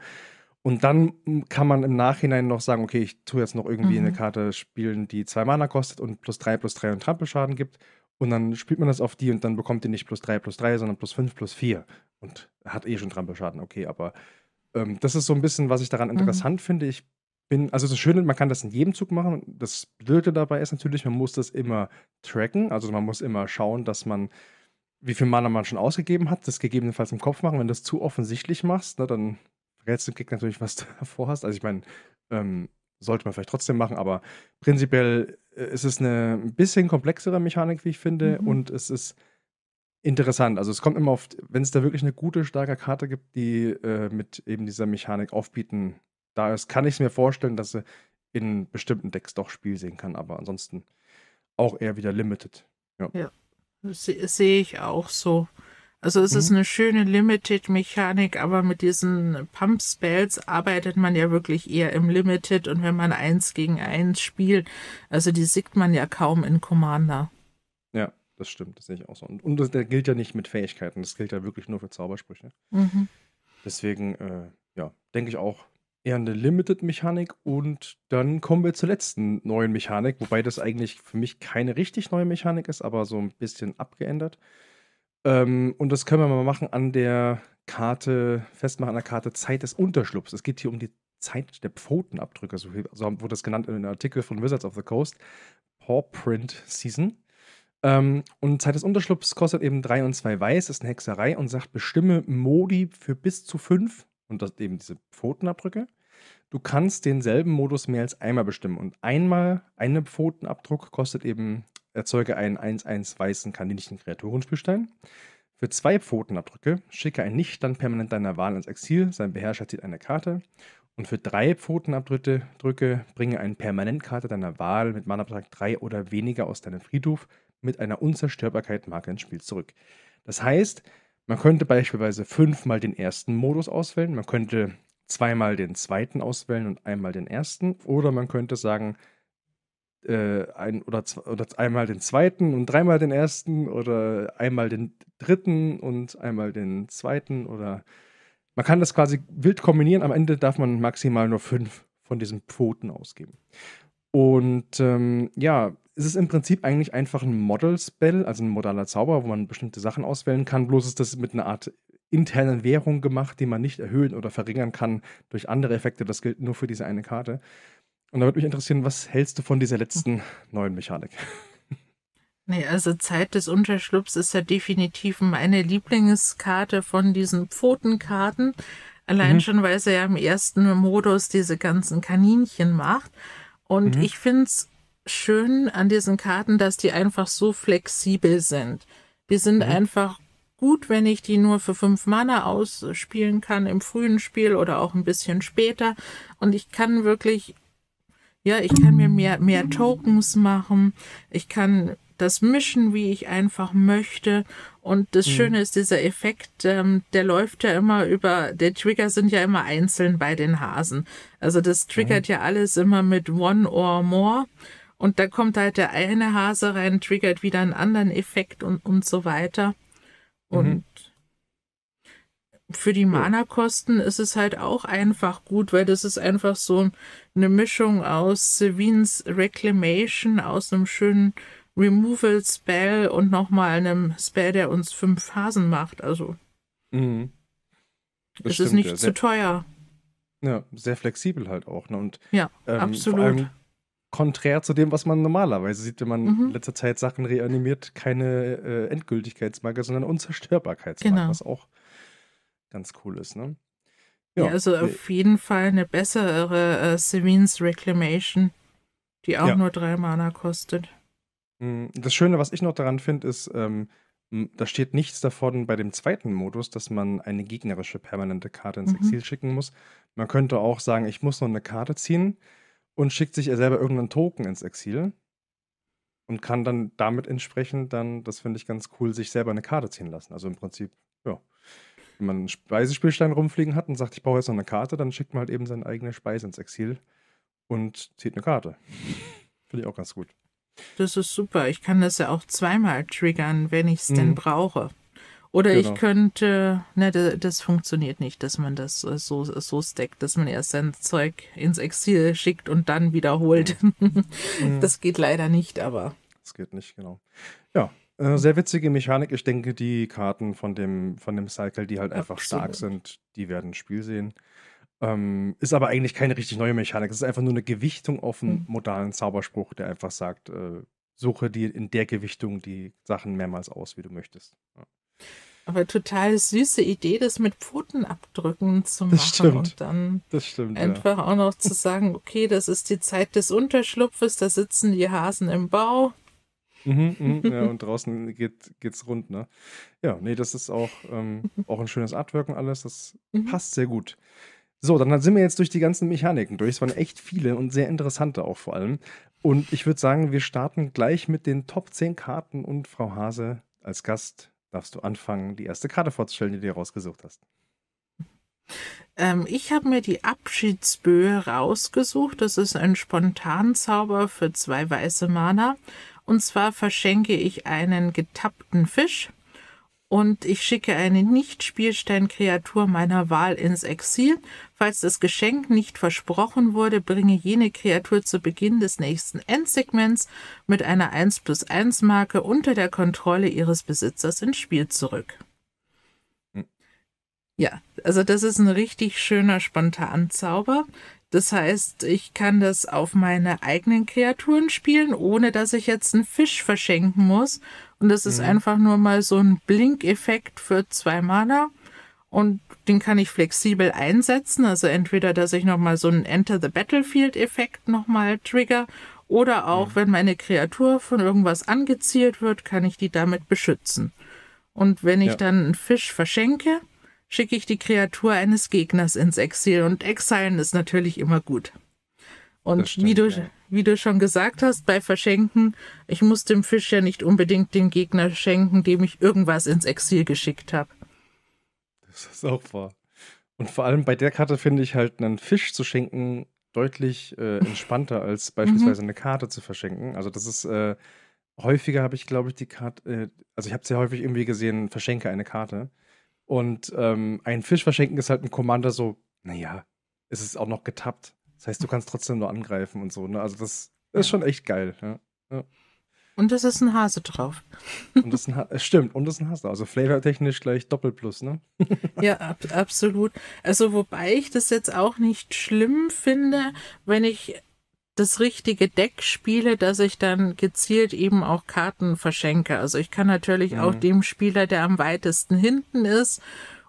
Und dann kann man im Nachhinein noch sagen, okay, ich tue jetzt noch irgendwie mhm. eine Karte spielen, die zwei Mana kostet und plus drei plus drei und Trampelschaden gibt. Und dann spielt man das auf die und dann bekommt die nicht plus drei plus drei, sondern plus fünf plus vier. Und hat eh schon Trampelschaden, okay, aber ähm, das ist so ein bisschen, was ich daran mhm. interessant mhm. finde. Ich bin, also das Schöne, man kann das in jedem Zug machen. Das Blöde dabei ist natürlich, man muss das immer tracken. Also man muss immer schauen, dass man, wie viel Mana man schon ausgegeben hat, das gegebenenfalls im Kopf machen. Wenn du das zu offensichtlich machst, ne, dann rätst du dem Gegner natürlich, was du davor hast. Also ich meine, ähm, sollte man vielleicht trotzdem machen, aber prinzipiell äh, ist es eine ein bisschen komplexere Mechanik, wie ich finde. Mhm. Und es ist interessant. Also es kommt immer auf, wenn es da wirklich eine gute, starke Karte gibt, die äh, mit eben dieser Mechanik aufbieten, da ist, kann ich es mir vorstellen, dass sie in bestimmten Decks doch Spiel sehen kann, aber ansonsten auch eher wieder limited. Ja, ja sehe seh ich auch so. Also es mhm. ist eine schöne Limited-Mechanik, aber mit diesen Pump-Spells arbeitet man ja wirklich eher im Limited und wenn man eins gegen eins spielt, also die sieht man ja kaum in Commander das stimmt, das sehe ich auch so. Und, und das, der gilt ja nicht mit Fähigkeiten, das gilt ja wirklich nur für Zaubersprüche. Mhm. Deswegen, äh, ja, denke ich auch eher eine Limited-Mechanik und dann kommen wir zur letzten neuen Mechanik, wobei das eigentlich für mich keine richtig neue Mechanik ist, aber so ein bisschen abgeändert. Ähm, und das können wir mal machen an der Karte, festmachen an der Karte Zeit des Unterschlupfs. Es geht hier um die Zeit der Pfotenabdrücke, so, so wurde das genannt in einem Artikel von Wizards of the Coast. Pawprint Print Season. Ähm, und Zeit des Unterschlupfs kostet eben 3 und 2 Weiß, ist eine Hexerei und sagt, bestimme Modi für bis zu 5 und das eben diese Pfotenabdrücke. Du kannst denselben Modus mehr als einmal bestimmen und einmal einen Pfotenabdruck kostet eben, erzeuge einen 1-1 weißen kaninchen Kreaturenspielstein. Für zwei Pfotenabdrücke schicke ein nicht dann permanent deiner Wahl ins Exil, sein Beherrscher zieht eine Karte. Und für drei Pfotenabdrücke bringe eine Permanentkarte deiner Wahl mit Mana-Betrag 3 oder weniger aus deinem Friedhof mit einer Unzerstörbarkeit-Marke ins Spiel zurück. Das heißt, man könnte beispielsweise fünfmal den ersten Modus auswählen, man könnte zweimal den zweiten auswählen und einmal den ersten, oder man könnte sagen, äh, ein oder, oder einmal den zweiten und dreimal den ersten oder einmal den dritten und einmal den zweiten oder man kann das quasi wild kombinieren. Am Ende darf man maximal nur fünf von diesen Pfoten ausgeben. Und ähm, ja, es ist im Prinzip eigentlich einfach ein Model-Spell, also ein modaler Zauber, wo man bestimmte Sachen auswählen kann. Bloß ist das mit einer Art internen Währung gemacht, die man nicht erhöhen oder verringern kann durch andere Effekte. Das gilt nur für diese eine Karte. Und da würde mich interessieren, was hältst du von dieser letzten neuen Mechanik? Nee, also Zeit des Unterschlupfs ist ja definitiv meine Lieblingskarte von diesen Pfotenkarten. Allein mhm. schon, weil sie ja im ersten Modus diese ganzen Kaninchen macht. Und mhm. ich finde es schön an diesen Karten, dass die einfach so flexibel sind. Die sind mhm. einfach gut, wenn ich die nur für fünf Mana ausspielen kann im frühen Spiel oder auch ein bisschen später. Und ich kann wirklich, ja, ich kann mir mehr, mehr Tokens machen. Ich kann das mischen, wie ich einfach möchte. Und das mhm. Schöne ist, dieser Effekt, ähm, der läuft ja immer über, der Trigger sind ja immer einzeln bei den Hasen. Also das mhm. triggert mhm. ja alles immer mit one or more. Und da kommt halt der eine Hase rein, triggert wieder einen anderen Effekt und, und so weiter. Mhm. Und für die oh. Mana-Kosten ist es halt auch einfach gut, weil das ist einfach so eine Mischung aus Sevins Reclamation, aus einem schönen Removal Spell und nochmal einem Spell, der uns fünf Phasen macht. Also mhm. es stimmt, ist nicht ja. zu teuer. Ja, sehr flexibel halt auch. Ne? Und, ja, ähm, absolut. konträr zu dem, was man normalerweise sieht, wenn man mhm. in letzter Zeit Sachen reanimiert, keine äh, Endgültigkeitsmarke, sondern Unzerstörbarkeitsmarke, genau. was auch ganz cool ist. Ne? Ja, ja also nee. auf jeden Fall eine bessere äh, Sevine's Reclamation, die auch ja. nur drei Mana kostet. Mm, das Schöne, was ich noch daran finde, ist, ähm, da steht nichts davon bei dem zweiten Modus, dass man eine gegnerische permanente Karte ins mhm. Exil schicken muss. Man könnte auch sagen, ich muss noch eine Karte ziehen und schickt sich er selber irgendeinen Token ins Exil und kann dann damit entsprechend dann, das finde ich ganz cool, sich selber eine Karte ziehen lassen. Also im Prinzip, ja. Wenn man einen Speisespielstein rumfliegen hat und sagt, ich brauche jetzt noch eine Karte, dann schickt man halt eben seine eigene Speise ins Exil und zieht eine Karte. Finde ich auch ganz gut. Das ist super. Ich kann das ja auch zweimal triggern, wenn ich es mhm. denn brauche. Oder genau. ich könnte, ne, das funktioniert nicht, dass man das äh, so, so stackt, dass man erst sein Zeug ins Exil schickt und dann wiederholt. Mhm. das mhm. geht leider nicht, aber. Das geht nicht, genau. Ja, äh, sehr witzige Mechanik. Ich denke, die Karten von dem, von dem Cycle, die halt einfach Absolut. stark sind, die werden Spiel sehen. Ähm, ist aber eigentlich keine richtig neue Mechanik. Es ist einfach nur eine Gewichtung auf einen hm. modalen Zauberspruch, der einfach sagt, äh, suche dir in der Gewichtung die Sachen mehrmals aus, wie du möchtest. Ja. Aber total süße Idee, das mit Pfotenabdrücken zu machen. Das stimmt. Und dann stimmt, einfach ja. auch noch zu sagen, okay, das ist die Zeit des Unterschlupfes, da sitzen die Hasen im Bau. Mhm, mhm, ja, und draußen geht, geht's rund, ne? Ja, nee, das ist auch, ähm, auch ein schönes Artwork und alles. Das mhm. passt sehr gut. So, dann sind wir jetzt durch die ganzen Mechaniken durch. Es waren echt viele und sehr interessante auch vor allem. Und ich würde sagen, wir starten gleich mit den Top 10 Karten und Frau Hase als Gast darfst du anfangen, die erste Karte vorzustellen, die du dir rausgesucht hast. Ähm, ich habe mir die Abschiedsböe rausgesucht. Das ist ein Spontanzauber für zwei weiße Mana. Und zwar verschenke ich einen getappten Fisch und ich schicke eine Nicht-Spielstein-Kreatur meiner Wahl ins Exil. Falls das Geschenk nicht versprochen wurde, bringe jene Kreatur zu Beginn des nächsten Endsegments mit einer 1 plus 1 Marke unter der Kontrolle ihres Besitzers ins Spiel zurück. Hm. Ja, also das ist ein richtig schöner Spontanzauber. Das heißt, ich kann das auf meine eigenen Kreaturen spielen, ohne dass ich jetzt einen Fisch verschenken muss und das ist mhm. einfach nur mal so ein Blinkeffekt für zwei Mana. Und den kann ich flexibel einsetzen. Also entweder, dass ich nochmal so einen Enter the Battlefield-Effekt nochmal trigger. Oder auch, mhm. wenn meine Kreatur von irgendwas angezielt wird, kann ich die damit beschützen. Und wenn ich ja. dann einen Fisch verschenke, schicke ich die Kreatur eines Gegners ins Exil. Und Exilen ist natürlich immer gut. Und stimmt, wie, du, ja. wie du schon gesagt hast, bei Verschenken, ich muss dem Fisch ja nicht unbedingt den Gegner schenken, dem ich irgendwas ins Exil geschickt habe. Das ist auch wahr. Und vor allem bei der Karte finde ich halt, einen Fisch zu schenken deutlich äh, entspannter als mhm. beispielsweise eine Karte zu verschenken. Also das ist äh, häufiger habe ich, glaube ich, die Karte, äh, also ich habe sehr häufig irgendwie gesehen, verschenke eine Karte. Und ähm, ein Fisch verschenken ist halt ein Commander so, naja, es ist auch noch getappt. Das heißt, du kannst trotzdem nur angreifen und so. Ne? Also das, das ist schon echt geil. Ja. ja. Und es ist ein Hase drauf. und das ist ein ha Stimmt, und es ist ein Hase. Also flavortechnisch gleich Doppelplus, ne? ja, ab absolut. Also wobei ich das jetzt auch nicht schlimm finde, wenn ich das richtige Deck spiele, dass ich dann gezielt eben auch Karten verschenke. Also ich kann natürlich mhm. auch dem Spieler, der am weitesten hinten ist,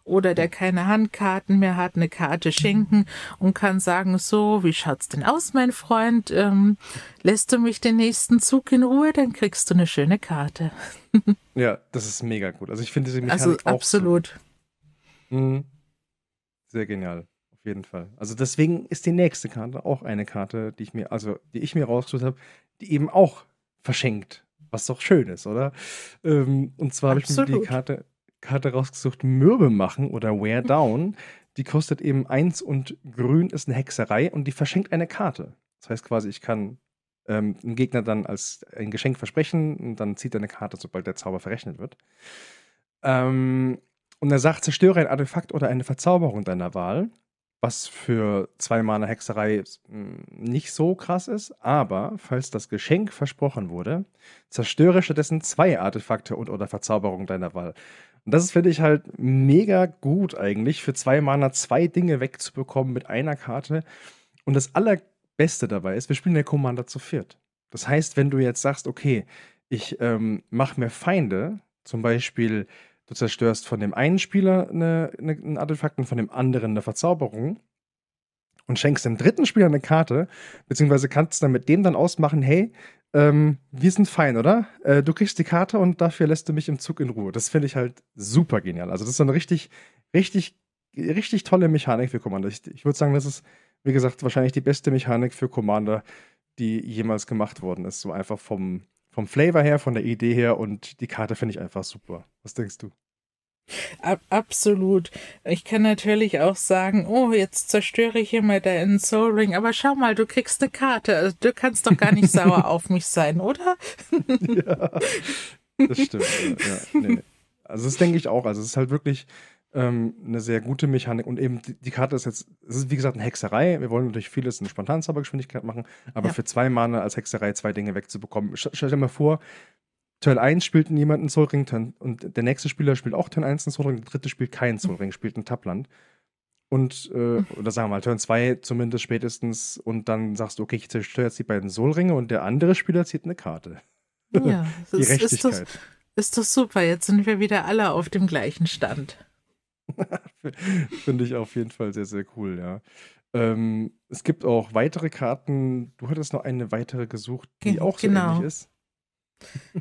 oder der keine Handkarten mehr hat, eine Karte schenken und kann sagen, so, wie schaut's denn aus, mein Freund? Ähm, lässt du mich den nächsten Zug in Ruhe, dann kriegst du eine schöne Karte. ja, das ist mega gut. Also ich finde sie Mechanik also, auch absolut. Mhm. Sehr genial, auf jeden Fall. Also deswegen ist die nächste Karte auch eine Karte, die ich mir, also die ich mir rausgesucht habe, die eben auch verschenkt was doch schön ist, oder? Ähm, und zwar habe ich mir die Karte Karte rausgesucht, Mürbe machen oder Wear hm. Down. Die kostet eben eins und grün ist eine Hexerei und die verschenkt eine Karte. Das heißt quasi, ich kann ähm, dem Gegner dann als ein Geschenk versprechen und dann zieht er eine Karte, sobald der Zauber verrechnet wird. Ähm, und er sagt, zerstöre ein Artefakt oder eine Verzauberung deiner Wahl was für zwei Mana Hexerei hm, nicht so krass ist, aber falls das Geschenk versprochen wurde, zerstöre stattdessen zwei Artefakte und oder Verzauberung deiner Wahl. Und das finde ich halt mega gut eigentlich, für zwei Mana zwei Dinge wegzubekommen mit einer Karte. Und das Allerbeste dabei ist, wir spielen der Commander zu viert. Das heißt, wenn du jetzt sagst, okay, ich ähm, mache mir Feinde, zum Beispiel Du zerstörst von dem einen Spieler eine, eine, ein Artefakt und von dem anderen eine Verzauberung und schenkst dem dritten Spieler eine Karte, beziehungsweise kannst dann mit dem dann ausmachen, hey, ähm, wir sind fein, oder? Äh, du kriegst die Karte und dafür lässt du mich im Zug in Ruhe. Das finde ich halt super genial. Also das ist eine richtig, richtig, richtig tolle Mechanik für Commander. Ich, ich würde sagen, das ist, wie gesagt, wahrscheinlich die beste Mechanik für Commander, die jemals gemacht worden ist. So einfach vom, vom Flavor her, von der Idee her und die Karte finde ich einfach super. Was denkst du? Ab, absolut. Ich kann natürlich auch sagen, oh, jetzt zerstöre ich hier mal deinen Soul Ring, aber schau mal, du kriegst eine Karte. Also, du kannst doch gar nicht sauer auf mich sein, oder? ja, das stimmt. Ja, nee. Also das denke ich auch. Also es ist halt wirklich, ähm, eine sehr gute Mechanik. Und eben die, die Karte ist jetzt, es ist wie gesagt eine Hexerei. Wir wollen natürlich vieles in Spontanzaubergeschwindigkeit machen, aber ja. für zwei Mana als Hexerei zwei Dinge wegzubekommen. Sch stell dir mal vor, Turn 1 spielt niemand Zollring, und der nächste Spieler spielt auch Turn 1 einen Zollring, der dritte spielt keinen hm. Zollring, mhm. spielt einen Tapland. Und, äh, hm. oder sagen wir mal, Turn 2 zumindest spätestens, und dann sagst du, okay, ich zerstöre jetzt die beiden Soulringe und der andere Spieler zieht eine Karte. Ja, die Gerechtigkeit. Ist das, ist das super, jetzt sind wir wieder alle auf dem gleichen Stand. Finde ich auf jeden Fall sehr, sehr cool, ja. Ähm, es gibt auch weitere Karten. Du hattest noch eine weitere gesucht, die Ge auch so genau. ähnlich ist.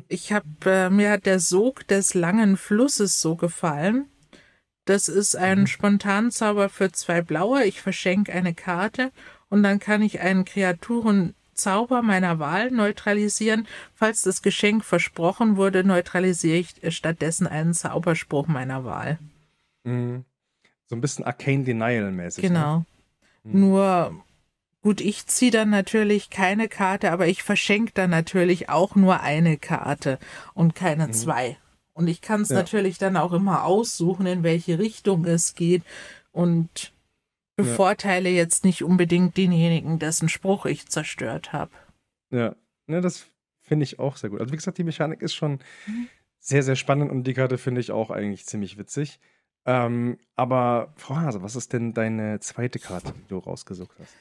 ich habe, äh, mir hat der Sog des langen Flusses so gefallen. Das ist ein mhm. Spontanzauber für zwei blaue. Ich verschenke eine Karte und dann kann ich einen Kreaturenzauber meiner Wahl neutralisieren. Falls das Geschenk versprochen wurde, neutralisiere ich stattdessen einen Zauberspruch meiner Wahl. Mhm. So ein bisschen Arcane Denial-mäßig. Ne? Genau. Ne? Mhm. Nur, gut, ich ziehe dann natürlich keine Karte, aber ich verschenke dann natürlich auch nur eine Karte und keine mhm. zwei. Und ich kann es ja. natürlich dann auch immer aussuchen, in welche Richtung es geht und bevorteile ja. jetzt nicht unbedingt denjenigen, dessen Spruch ich zerstört habe. Ja, ne, das finde ich auch sehr gut. Also wie gesagt, die Mechanik ist schon mhm. sehr, sehr spannend und die Karte finde ich auch eigentlich ziemlich witzig. Ähm, aber Frau Hase, was ist denn deine zweite Karte, die du rausgesucht hast?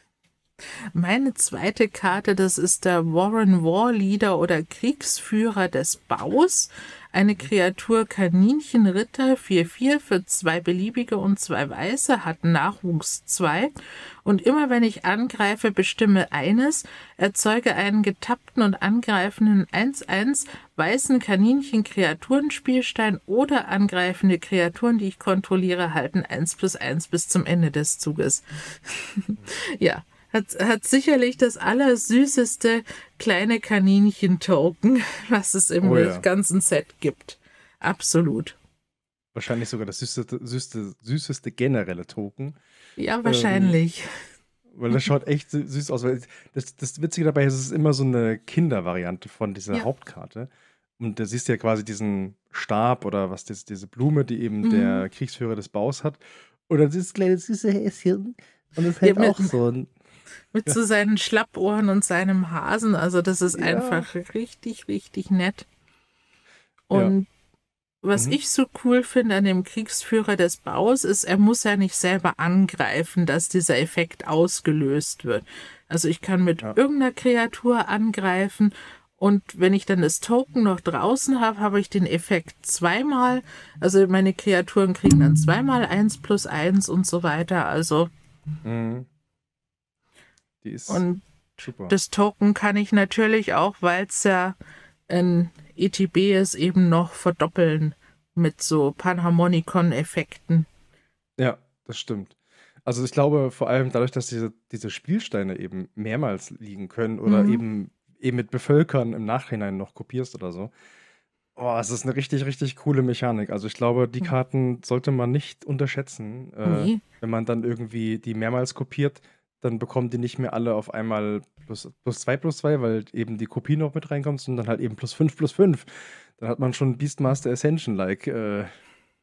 Meine zweite Karte, das ist der Warren War Leader oder Kriegsführer des Baus. Eine Kreatur Kaninchenritter 4-4 für zwei beliebige und zwei weiße hat Nachwuchs 2 und immer wenn ich angreife, bestimme eines, erzeuge einen getappten und angreifenden 1-1 weißen Kaninchen-Kreaturenspielstein oder angreifende Kreaturen, die ich kontrolliere, halten 1 plus 1 bis zum Ende des Zuges. ja, hat, hat sicherlich das allersüßeste kleine Kaninchen-Token, was es im oh ja. ganzen Set gibt. Absolut. Wahrscheinlich sogar das süßeste, süßeste, süßeste generelle Token. Ja, ähm, wahrscheinlich. Ähm, weil das schaut echt süß aus. Weil das, das Witzige dabei ist, es ist immer so eine Kindervariante von dieser ja. Hauptkarte. Und da siehst du ja quasi diesen Stab oder was das, diese Blume, die eben mhm. der Kriegsführer des Baus hat. Und dann dieses kleine süße Häschen. Und es hält ja, auch so ein mit so seinen Schlappohren und seinem Hasen. Also das ist ja. einfach richtig, richtig nett. Und ja. was mhm. ich so cool finde an dem Kriegsführer des Baus ist, er muss ja nicht selber angreifen, dass dieser Effekt ausgelöst wird. Also ich kann mit ja. irgendeiner Kreatur angreifen und wenn ich dann das Token noch draußen habe, habe ich den Effekt zweimal. Also meine Kreaturen kriegen dann zweimal eins plus eins und so weiter. Also mhm. Die ist Und super. das Token kann ich natürlich auch, weil es ja ein ETB ist, eben noch verdoppeln mit so Panharmonikon-Effekten. Ja, das stimmt. Also ich glaube vor allem dadurch, dass diese, diese Spielsteine eben mehrmals liegen können oder mhm. eben, eben mit Bevölkern im Nachhinein noch kopierst oder so. Oh, es ist eine richtig, richtig coole Mechanik. Also ich glaube, die mhm. Karten sollte man nicht unterschätzen, äh, nee. wenn man dann irgendwie die mehrmals kopiert dann bekommen die nicht mehr alle auf einmal plus, plus 2 plus zwei, weil eben die Kopie noch mit reinkommt, sondern halt eben plus fünf plus fünf. Dann hat man schon Beastmaster Ascension-like äh,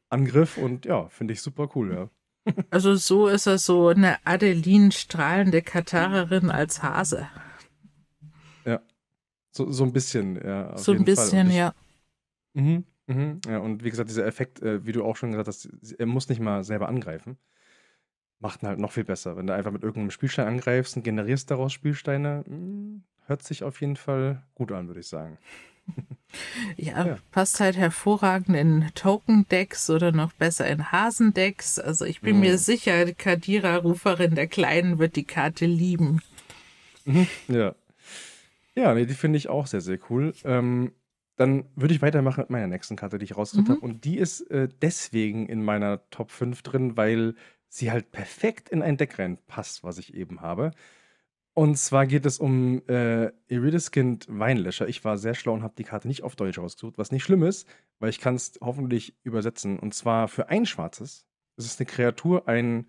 Angriff und ja, finde ich super cool, ja. Also so ist er so eine Adeline strahlende Katarerin als Hase. Ja, so, so ein bisschen, ja. so ein bisschen, ich, ja. Mhm, mhm, ja. Und wie gesagt, dieser Effekt, äh, wie du auch schon gesagt hast, er muss nicht mal selber angreifen Macht ihn halt noch viel besser. Wenn du einfach mit irgendeinem Spielstein angreifst und generierst daraus Spielsteine, hm, hört sich auf jeden Fall gut an, würde ich sagen. Ja, ja, passt halt hervorragend in Token-Decks oder noch besser in Hasendecks. Also ich bin mhm. mir sicher, die Kadira Ruferin der Kleinen wird die Karte lieben. Mhm, ja. Ja, nee, die finde ich auch sehr, sehr cool. Ähm, dann würde ich weitermachen mit meiner nächsten Karte, die ich rausgesucht mhm. habe. Und die ist äh, deswegen in meiner Top 5 drin, weil sie halt perfekt in ein Deck reinpasst, was ich eben habe. Und zwar geht es um äh, Iridiskind Weinlöscher. Ich war sehr schlau und habe die Karte nicht auf Deutsch rausgesucht, was nicht schlimm ist, weil ich kann es hoffentlich übersetzen. Und zwar für ein schwarzes. Es ist eine Kreatur, ein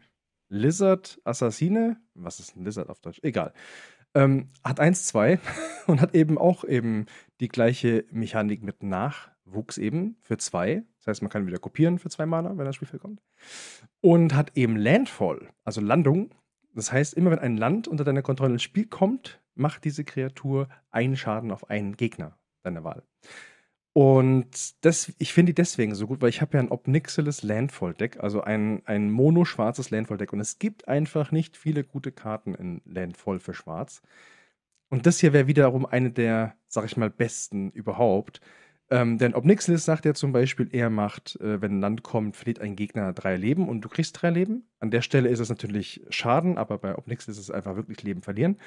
Lizard Assassine. Was ist ein Lizard auf Deutsch? Egal. Ähm, hat 1, 2 und hat eben auch eben die gleiche Mechanik mit nach wuchs eben für zwei. Das heißt, man kann wieder kopieren für zwei Mana, wenn das Spielfeld kommt. Und hat eben Landfall, also Landung. Das heißt, immer wenn ein Land unter deiner Kontrolle ins Spiel kommt, macht diese Kreatur einen Schaden auf einen Gegner deiner Wahl. Und das, ich finde die deswegen so gut, weil ich habe ja ein Obnixilis Landfall-Deck, also ein, ein mono-schwarzes Landfall-Deck. Und es gibt einfach nicht viele gute Karten in Landfall für schwarz. Und das hier wäre wiederum eine der, sag ich mal, besten überhaupt ähm, denn Obnixlis sagt ja zum Beispiel, er macht, äh, wenn ein Land kommt, verliert ein Gegner drei Leben und du kriegst drei Leben. An der Stelle ist es natürlich Schaden, aber bei Obnixlis ist es einfach wirklich Leben verlieren.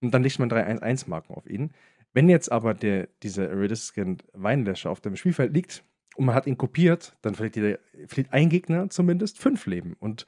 Und dann legt man drei 1 1 marken auf ihn. Wenn jetzt aber der, dieser Iridiscant Weinlöscher auf dem Spielfeld liegt und man hat ihn kopiert, dann verliert, jeder, verliert ein Gegner zumindest fünf Leben. Und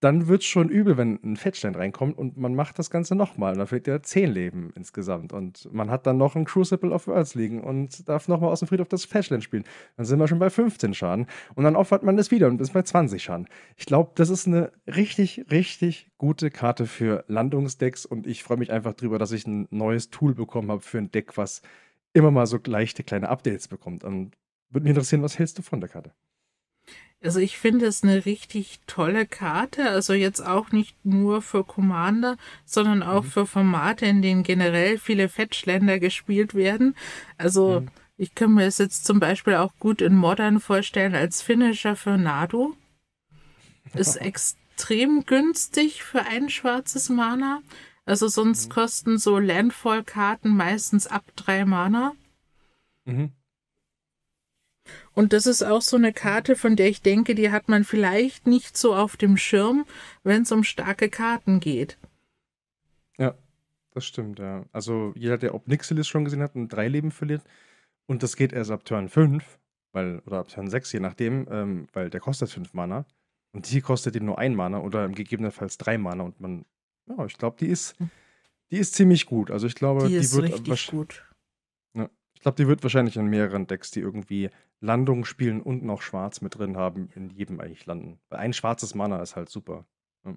dann wird es schon übel, wenn ein Fettstein reinkommt und man macht das Ganze nochmal. Und Dann fehlt ja zehn Leben insgesamt. Und man hat dann noch ein Crucible of Worlds liegen und darf nochmal aus dem Friedhof das Fettstein spielen. Dann sind wir schon bei 15 Schaden. Und dann opfert man das wieder und ist bei 20 Schaden. Ich glaube, das ist eine richtig, richtig gute Karte für Landungsdecks und ich freue mich einfach drüber, dass ich ein neues Tool bekommen habe für ein Deck, was immer mal so leichte kleine Updates bekommt. Und würde mich interessieren, was hältst du von der Karte? Also ich finde es eine richtig tolle Karte. Also jetzt auch nicht nur für Commander, sondern auch mhm. für Formate, in denen generell viele Fetchländer gespielt werden. Also mhm. ich kann mir es jetzt zum Beispiel auch gut in Modern vorstellen als Finisher für Nado. Ist extrem günstig für ein schwarzes Mana. Also sonst mhm. kosten so Landfall-Karten meistens ab drei Mana. Mhm. Und das ist auch so eine Karte, von der ich denke, die hat man vielleicht nicht so auf dem Schirm, wenn es um starke Karten geht. Ja, das stimmt, ja. Also jeder, der Obnixilis schon gesehen hat und drei Leben verliert, und das geht erst ab Turn 5, weil, oder ab Turn 6, je nachdem, ähm, weil der kostet 5 Mana. Und die kostet ihm nur ein Mana oder gegebenenfalls drei Mana. Und man, ja, ich glaube, die ist, hm. die ist ziemlich gut. Also ich glaube, die, die ist wird gut. Ich glaube, die wird wahrscheinlich in mehreren Decks, die irgendwie Landung spielen und noch schwarz mit drin haben, in jedem eigentlich landen. Weil ein schwarzes Mana ist halt super. Ja.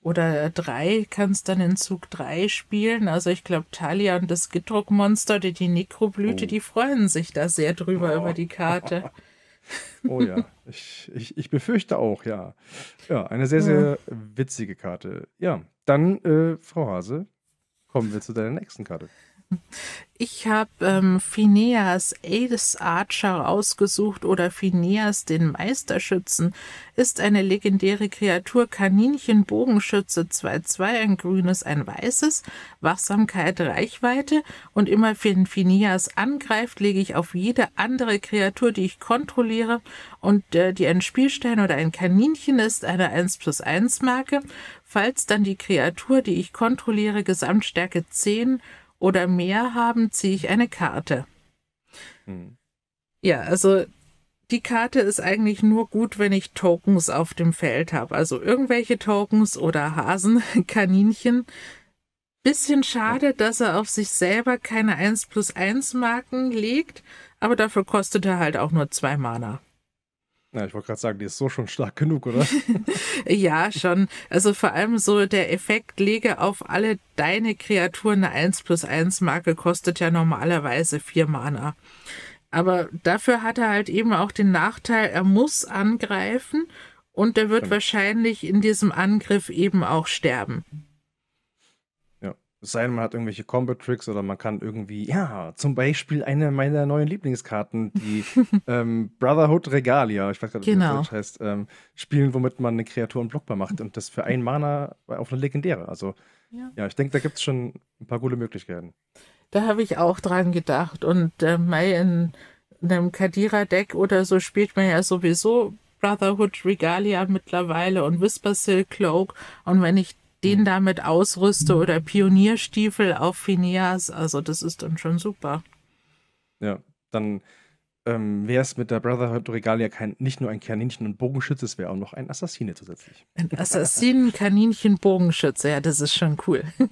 Oder drei kannst dann in Zug drei spielen. Also ich glaube, Talia und das Gittrock-Monster, die, die Nekroblüte, oh. die freuen sich da sehr drüber oh. über die Karte. Oh ja, ich, ich, ich befürchte auch, ja. Ja, eine sehr, sehr witzige Karte. Ja, dann, äh, Frau Hase, kommen wir zu deiner nächsten Karte. Ich habe ähm, Phineas Ace Archer ausgesucht oder Phineas den Meisterschützen. Ist eine legendäre Kreatur, Kaninchen, Bogenschütze 2-2, ein grünes, ein weißes, Wachsamkeit, Reichweite und immer wenn Phineas angreift, lege ich auf jede andere Kreatur, die ich kontrolliere und äh, die ein Spielstein oder ein Kaninchen ist, eine 1 plus 1 Marke, falls dann die Kreatur, die ich kontrolliere, Gesamtstärke 10 oder mehr haben, ziehe ich eine Karte. Hm. Ja, also die Karte ist eigentlich nur gut, wenn ich Tokens auf dem Feld habe. Also irgendwelche Tokens oder Hasen, Kaninchen. Bisschen schade, dass er auf sich selber keine 1 plus 1 Marken legt, aber dafür kostet er halt auch nur zwei Mana. Ja, ich wollte gerade sagen, die ist so schon stark genug, oder? ja, schon. Also vor allem so der Effekt, lege auf alle deine Kreaturen eine 1 plus 1 Marke, kostet ja normalerweise 4 Mana. Aber dafür hat er halt eben auch den Nachteil, er muss angreifen und er wird ja. wahrscheinlich in diesem Angriff eben auch sterben. Es sei denn, man hat irgendwelche Combat-Tricks oder man kann irgendwie, ja, zum Beispiel eine meiner neuen Lieblingskarten, die ähm, Brotherhood Regalia, ich weiß gerade, genau. wie das genau. heißt, ähm, spielen, womit man eine Kreatur unblockbar macht und das für einen Mana auf eine legendäre. Also, ja, ja ich denke, da gibt es schon ein paar gute Möglichkeiten. Da habe ich auch dran gedacht und äh, Mai in einem Kadira-Deck oder so spielt man ja sowieso Brotherhood Regalia mittlerweile und Whisper Silk Cloak und wenn ich den damit ausrüste oder Pionierstiefel auf Phineas. Also das ist dann schon super. Ja, dann ähm, wäre es mit der Brotherhood Regalia kein, nicht nur ein Kaninchen- und Bogenschütze, es wäre auch noch ein Assassine zusätzlich. Ein Assassinen, Kaninchen, Bogenschütze, ja, das ist schon cool.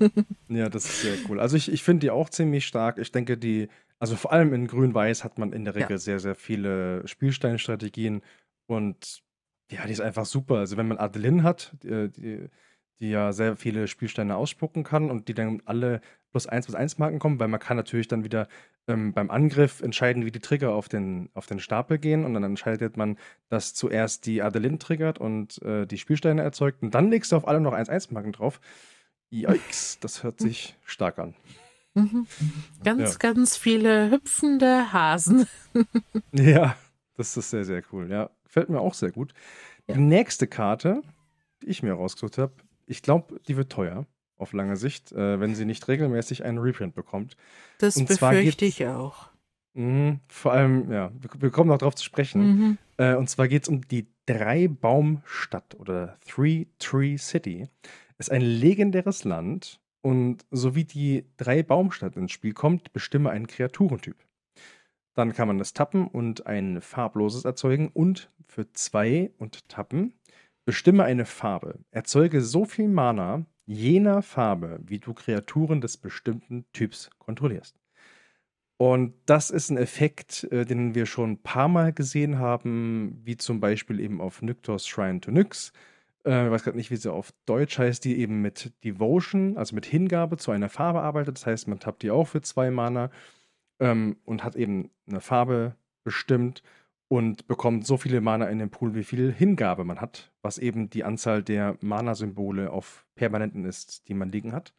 ja, das ist sehr cool. Also ich, ich finde die auch ziemlich stark. Ich denke, die, also vor allem in Grün-Weiß hat man in der Regel ja. sehr, sehr viele Spielsteinstrategien und ja, die ist einfach super. Also wenn man Adeline hat, die, die die ja sehr viele Spielsteine ausspucken kann und die dann alle plus 1 plus 1 Marken kommen, weil man kann natürlich dann wieder ähm, beim Angriff entscheiden, wie die Trigger auf den, auf den Stapel gehen und dann entscheidet man, dass zuerst die Adeline triggert und äh, die Spielsteine erzeugt und dann legst du auf alle noch 1 1 Marken drauf. Yikes, das hört sich stark an. Mhm. Ganz, ja. ganz viele hüpfende Hasen. ja, das ist sehr, sehr cool. Ja, gefällt mir auch sehr gut. Ja. Die nächste Karte, die ich mir rausgesucht habe, ich glaube, die wird teuer auf lange Sicht, äh, wenn sie nicht regelmäßig einen Reprint bekommt. Das und befürchte ich auch. Mh, vor allem, ja, wir, wir kommen noch darauf zu sprechen. Mhm. Äh, und zwar geht es um die Drei-Baum-Stadt oder Three Tree City. Ist ein legendäres Land und so wie die Drei-Baum-Stadt ins Spiel kommt, bestimme einen Kreaturentyp. Dann kann man das tappen und ein farbloses erzeugen und für zwei und tappen Bestimme eine Farbe. Erzeuge so viel Mana jener Farbe, wie du Kreaturen des bestimmten Typs kontrollierst. Und das ist ein Effekt, äh, den wir schon ein paar Mal gesehen haben, wie zum Beispiel eben auf Nyctos Shrine to Nyx. Äh, ich weiß gerade nicht, wie sie auf Deutsch heißt, die eben mit Devotion, also mit Hingabe zu einer Farbe arbeitet. Das heißt, man tappt die auch für zwei Mana ähm, und hat eben eine Farbe bestimmt und bekommt so viele Mana in den Pool, wie viel Hingabe man hat, was eben die Anzahl der Mana-Symbole auf Permanenten ist, die man liegen hat.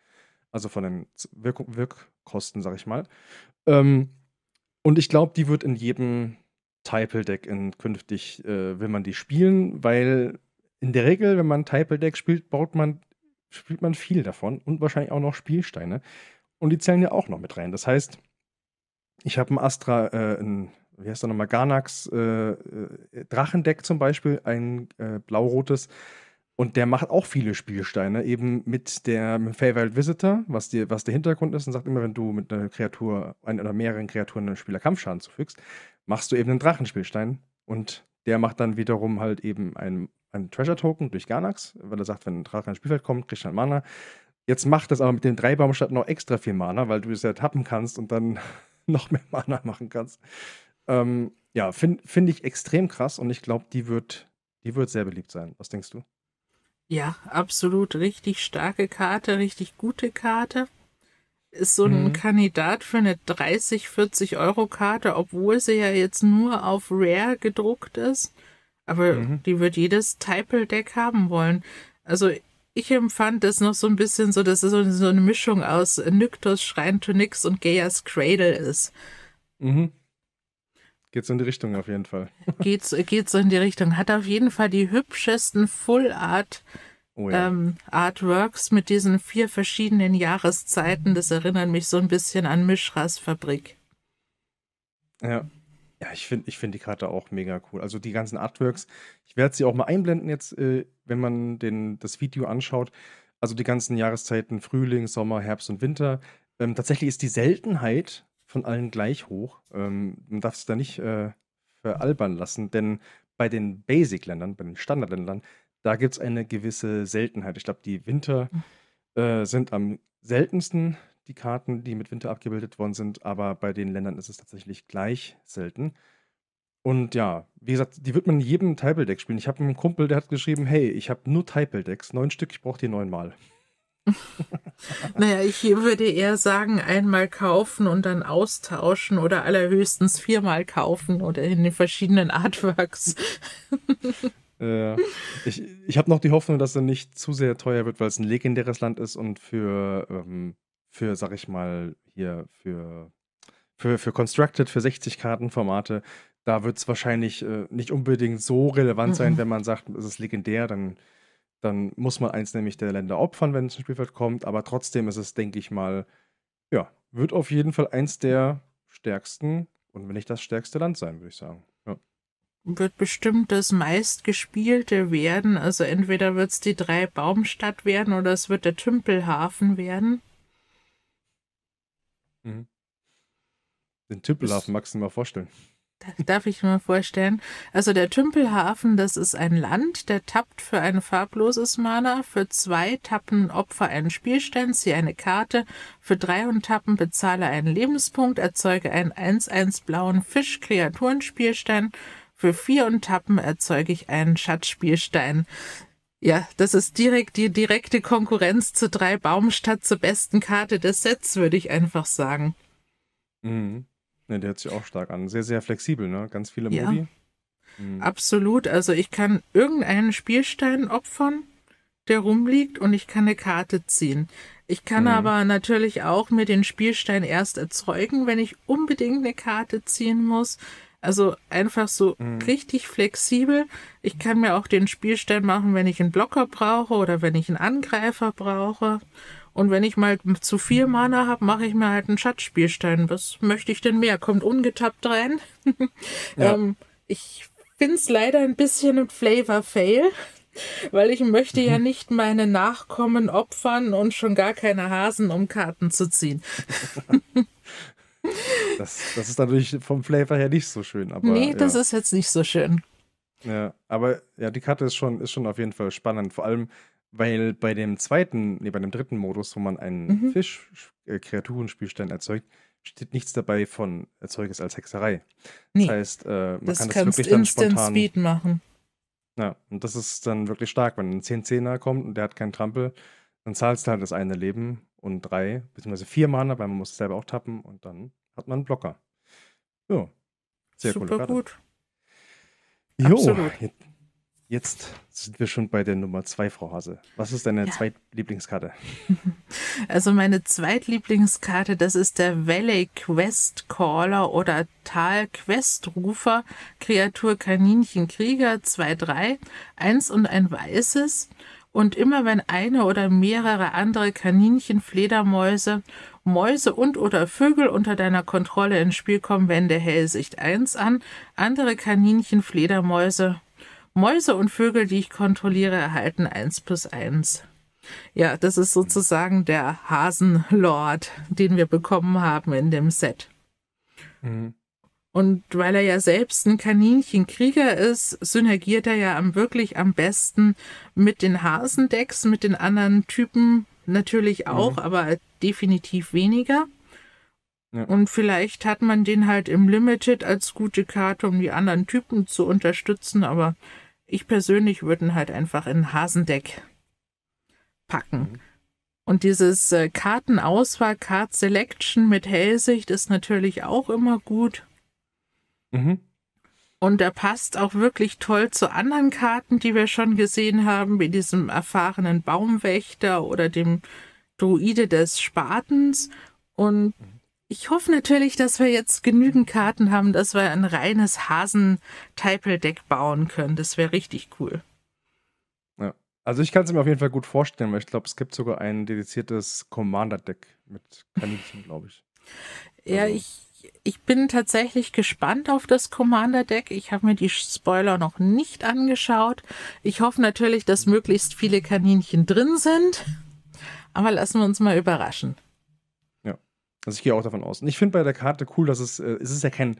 Also von den Wirk Wirkkosten, sag ich mal. Ähm, und ich glaube, die wird in jedem Typel-Deck künftig, äh, will man die spielen, weil in der Regel, wenn man Typel-Deck spielt, baut man, spielt man viel davon und wahrscheinlich auch noch Spielsteine. Und die zählen ja auch noch mit rein. Das heißt, ich habe ein Astra, äh, ein wie heißt er nochmal, Garnax äh, äh, Drachendeck zum Beispiel, ein äh, blau-rotes. Und der macht auch viele Spielsteine, eben mit der mit Favored Visitor, was, dir, was der Hintergrund ist, und sagt immer, wenn du mit einer Kreatur ein, oder mehreren Kreaturen einem Spieler Kampfschaden zufügst, machst du eben einen Drachenspielstein. Und der macht dann wiederum halt eben einen, einen Treasure-Token durch Garnax, weil er sagt, wenn ein Drache ins Spielfeld kommt, kriegst du einen Mana. Jetzt macht das aber mit dem Dreibaumstadt noch extra viel Mana, weil du es ja tappen kannst und dann noch mehr Mana machen kannst. Ähm, ja, finde find ich extrem krass und ich glaube, die wird, die wird sehr beliebt sein. Was denkst du? Ja, absolut. Richtig starke Karte, richtig gute Karte. Ist so ein mhm. Kandidat für eine 30, 40 Euro Karte, obwohl sie ja jetzt nur auf Rare gedruckt ist. Aber mhm. die wird jedes Typel-Deck haben wollen. Also ich empfand das noch so ein bisschen so, dass es so eine Mischung aus Nyktos Schrein to Nix und Gaias Cradle ist. Mhm. Geht so in die Richtung auf jeden Fall. Geht so, geht so in die Richtung. Hat auf jeden Fall die hübschesten Full Art oh ja. ähm, Artworks mit diesen vier verschiedenen Jahreszeiten. Das erinnert mich so ein bisschen an Mischras Fabrik. Ja. Ja, ich finde ich find die Karte auch mega cool. Also die ganzen Artworks, ich werde sie auch mal einblenden jetzt, äh, wenn man den, das Video anschaut. Also die ganzen Jahreszeiten Frühling, Sommer, Herbst und Winter. Ähm, tatsächlich ist die Seltenheit von allen gleich hoch. Ähm, man darf es da nicht äh, veralbern lassen, denn bei den Basic-Ländern, bei den Standardländern, da gibt es eine gewisse Seltenheit. Ich glaube, die Winter hm. äh, sind am seltensten die Karten, die mit Winter abgebildet worden sind, aber bei den Ländern ist es tatsächlich gleich selten. Und ja, wie gesagt, die wird man in jedem Typel-Deck spielen. Ich habe einen Kumpel, der hat geschrieben, hey, ich habe nur Typel-Decks, neun Stück, ich brauche die neunmal. naja, ich würde eher sagen, einmal kaufen und dann austauschen oder allerhöchstens viermal kaufen oder in den verschiedenen Artworks. äh, ich ich habe noch die Hoffnung, dass er nicht zu sehr teuer wird, weil es ein legendäres Land ist und für, ähm, für sag ich mal, hier für, für, für Constructed, für 60-Karten-Formate, da wird es wahrscheinlich äh, nicht unbedingt so relevant sein, mhm. wenn man sagt, es ist legendär, dann dann muss man eins nämlich der Länder opfern, wenn es zum Spielfeld kommt. Aber trotzdem ist es, denke ich mal, ja, wird auf jeden Fall eins der stärksten und wenn nicht das stärkste Land sein, würde ich sagen. Ja. Wird bestimmt das meistgespielte werden. Also entweder wird es die drei Baumstadt werden oder es wird der Tümpelhafen werden. Mhm. Den Tümpelhafen magst du dir mal vorstellen. Darf ich mir vorstellen? Also der Tümpelhafen, das ist ein Land, der tappt für ein farbloses Mana, für zwei Tappen Opfer einen Spielstein, ziehe eine Karte, für drei und Tappen bezahle einen Lebenspunkt, erzeuge einen 1-1 blauen Fisch-Kreaturenspielstein, für vier und Tappen erzeuge ich einen Schatzspielstein. Ja, das ist direkt die direkte Konkurrenz zu drei Baumstadt zur besten Karte des Sets, würde ich einfach sagen. Mhm. Ne, der hört sich auch stark an. Sehr, sehr flexibel, ne? Ganz viele ja. Modi. Mhm. Absolut. Also ich kann irgendeinen Spielstein opfern, der rumliegt, und ich kann eine Karte ziehen. Ich kann mhm. aber natürlich auch mir den Spielstein erst erzeugen, wenn ich unbedingt eine Karte ziehen muss. Also einfach so mhm. richtig flexibel. Ich kann mir auch den Spielstein machen, wenn ich einen Blocker brauche oder wenn ich einen Angreifer brauche. Und wenn ich mal zu viel Mana habe, mache ich mir halt einen Schatzspielstein. Was möchte ich denn mehr? Kommt ungetappt rein. Ja. ähm, ich finde es leider ein bisschen ein Flavor-Fail, weil ich möchte mhm. ja nicht meine Nachkommen opfern und schon gar keine Hasen, um Karten zu ziehen. das, das, ist natürlich vom Flavor her nicht so schön. Aber, nee, ja. das ist jetzt nicht so schön. Ja, aber ja, die Karte ist schon, ist schon auf jeden Fall spannend. Vor allem, weil bei dem zweiten, nee, bei dem dritten Modus, wo man einen mhm. Fisch, äh, kreaturenspielstein erzeugt, steht nichts dabei von Erzeuges als Hexerei. Nee. Das heißt, äh, man das kann das wirklich dann Instant spontan. Speed machen. Ja, und das ist dann wirklich stark, wenn ein 10-10er kommt und der hat keinen Trampel, dann zahlst du halt das eine Leben und drei, beziehungsweise vier Mana, weil man muss es selber auch tappen und dann hat man einen Blocker. Jo. sehr Super cool. Super gut. Jo, Absolut. Jetzt sind wir schon bei der Nummer zwei, Frau Hase. Was ist deine ja. Zweitlieblingskarte? Also meine Zweitlieblingskarte, das ist der Valley Quest Caller oder Tal Quest Rufer, Kreatur Kaninchen Krieger 2-3, eins und ein weißes. Und immer wenn eine oder mehrere andere Kaninchen, Fledermäuse, Mäuse und oder Vögel unter deiner Kontrolle ins Spiel kommen, wende Hellsicht 1 an, andere Kaninchen, Fledermäuse, Mäuse und Vögel, die ich kontrolliere, erhalten 1 plus 1. Ja, das ist sozusagen der Hasenlord, den wir bekommen haben in dem Set. Mhm. Und weil er ja selbst ein Kaninchenkrieger ist, synergiert er ja am wirklich am besten mit den Hasendecks, mit den anderen Typen natürlich mhm. auch, mhm. aber definitiv weniger. Ja. Und vielleicht hat man den halt im Limited als gute Karte, um die anderen Typen zu unterstützen, aber ich persönlich würde ihn halt einfach in ein Hasendeck packen. Mhm. Und dieses äh, Kartenauswahl, Card Selection mit Hellsicht ist natürlich auch immer gut. Mhm. Und er passt auch wirklich toll zu anderen Karten, die wir schon gesehen haben, wie diesem erfahrenen Baumwächter oder dem Druide des Spatens. Und mhm. Ich hoffe natürlich, dass wir jetzt genügend Karten haben, dass wir ein reines Hasen-Typel-Deck bauen können. Das wäre richtig cool. Ja. Also ich kann es mir auf jeden Fall gut vorstellen, weil ich glaube, es gibt sogar ein dediziertes Commander-Deck mit Kaninchen, glaube ich. Ja, also. ich, ich bin tatsächlich gespannt auf das Commander-Deck. Ich habe mir die Spoiler noch nicht angeschaut. Ich hoffe natürlich, dass möglichst viele Kaninchen drin sind. Aber lassen wir uns mal überraschen. Also ich gehe auch davon aus. Und ich finde bei der Karte cool, dass es, äh, es ist ja kein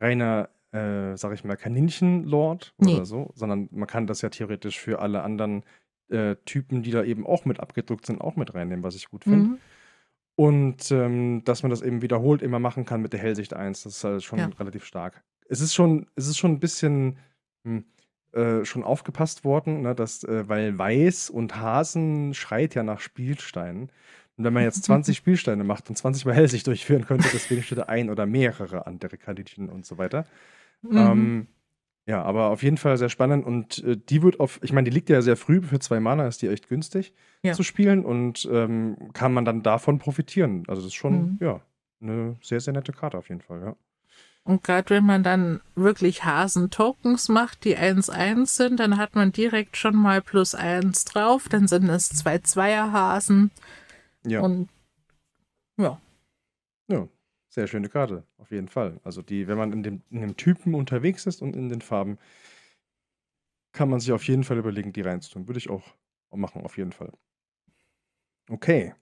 reiner, äh, sag ich mal, Kaninchenlord nee. oder so, sondern man kann das ja theoretisch für alle anderen äh, Typen, die da eben auch mit abgedruckt sind, auch mit reinnehmen, was ich gut finde. Mhm. Und ähm, dass man das eben wiederholt immer machen kann mit der Hellsicht 1, das ist halt schon ja. relativ stark. Es ist schon, es ist schon ein bisschen mh, hm, äh, schon aufgepasst worden, ne, dass, äh, weil Weiß und Hasen schreit ja nach Spielsteinen. Und wenn man jetzt 20 Spielsteine macht und 20 mal Hellsicht durchführen könnte, deswegen steht da ein oder mehrere andere Kaninchen und so weiter. Mhm. Ähm, ja, aber auf jeden Fall sehr spannend und äh, die wird auf, ich meine, die liegt ja sehr früh, für zwei Mana ist die echt günstig ja. zu spielen und ähm, kann man dann davon profitieren. Also das ist schon, mhm. ja, eine sehr, sehr nette Karte auf jeden Fall, ja. Und gerade wenn man dann wirklich Hasen-Tokens macht, die 1-1 sind, dann hat man direkt schon mal plus 1 drauf, dann sind es zwei Zweier-Hasen. Ja. Und ja. Ja, sehr schöne Karte, auf jeden Fall. Also die, wenn man in dem, in dem Typen unterwegs ist und in den Farben, kann man sich auf jeden Fall überlegen, die reinzutun. Würde ich auch machen, auf jeden Fall. Okay.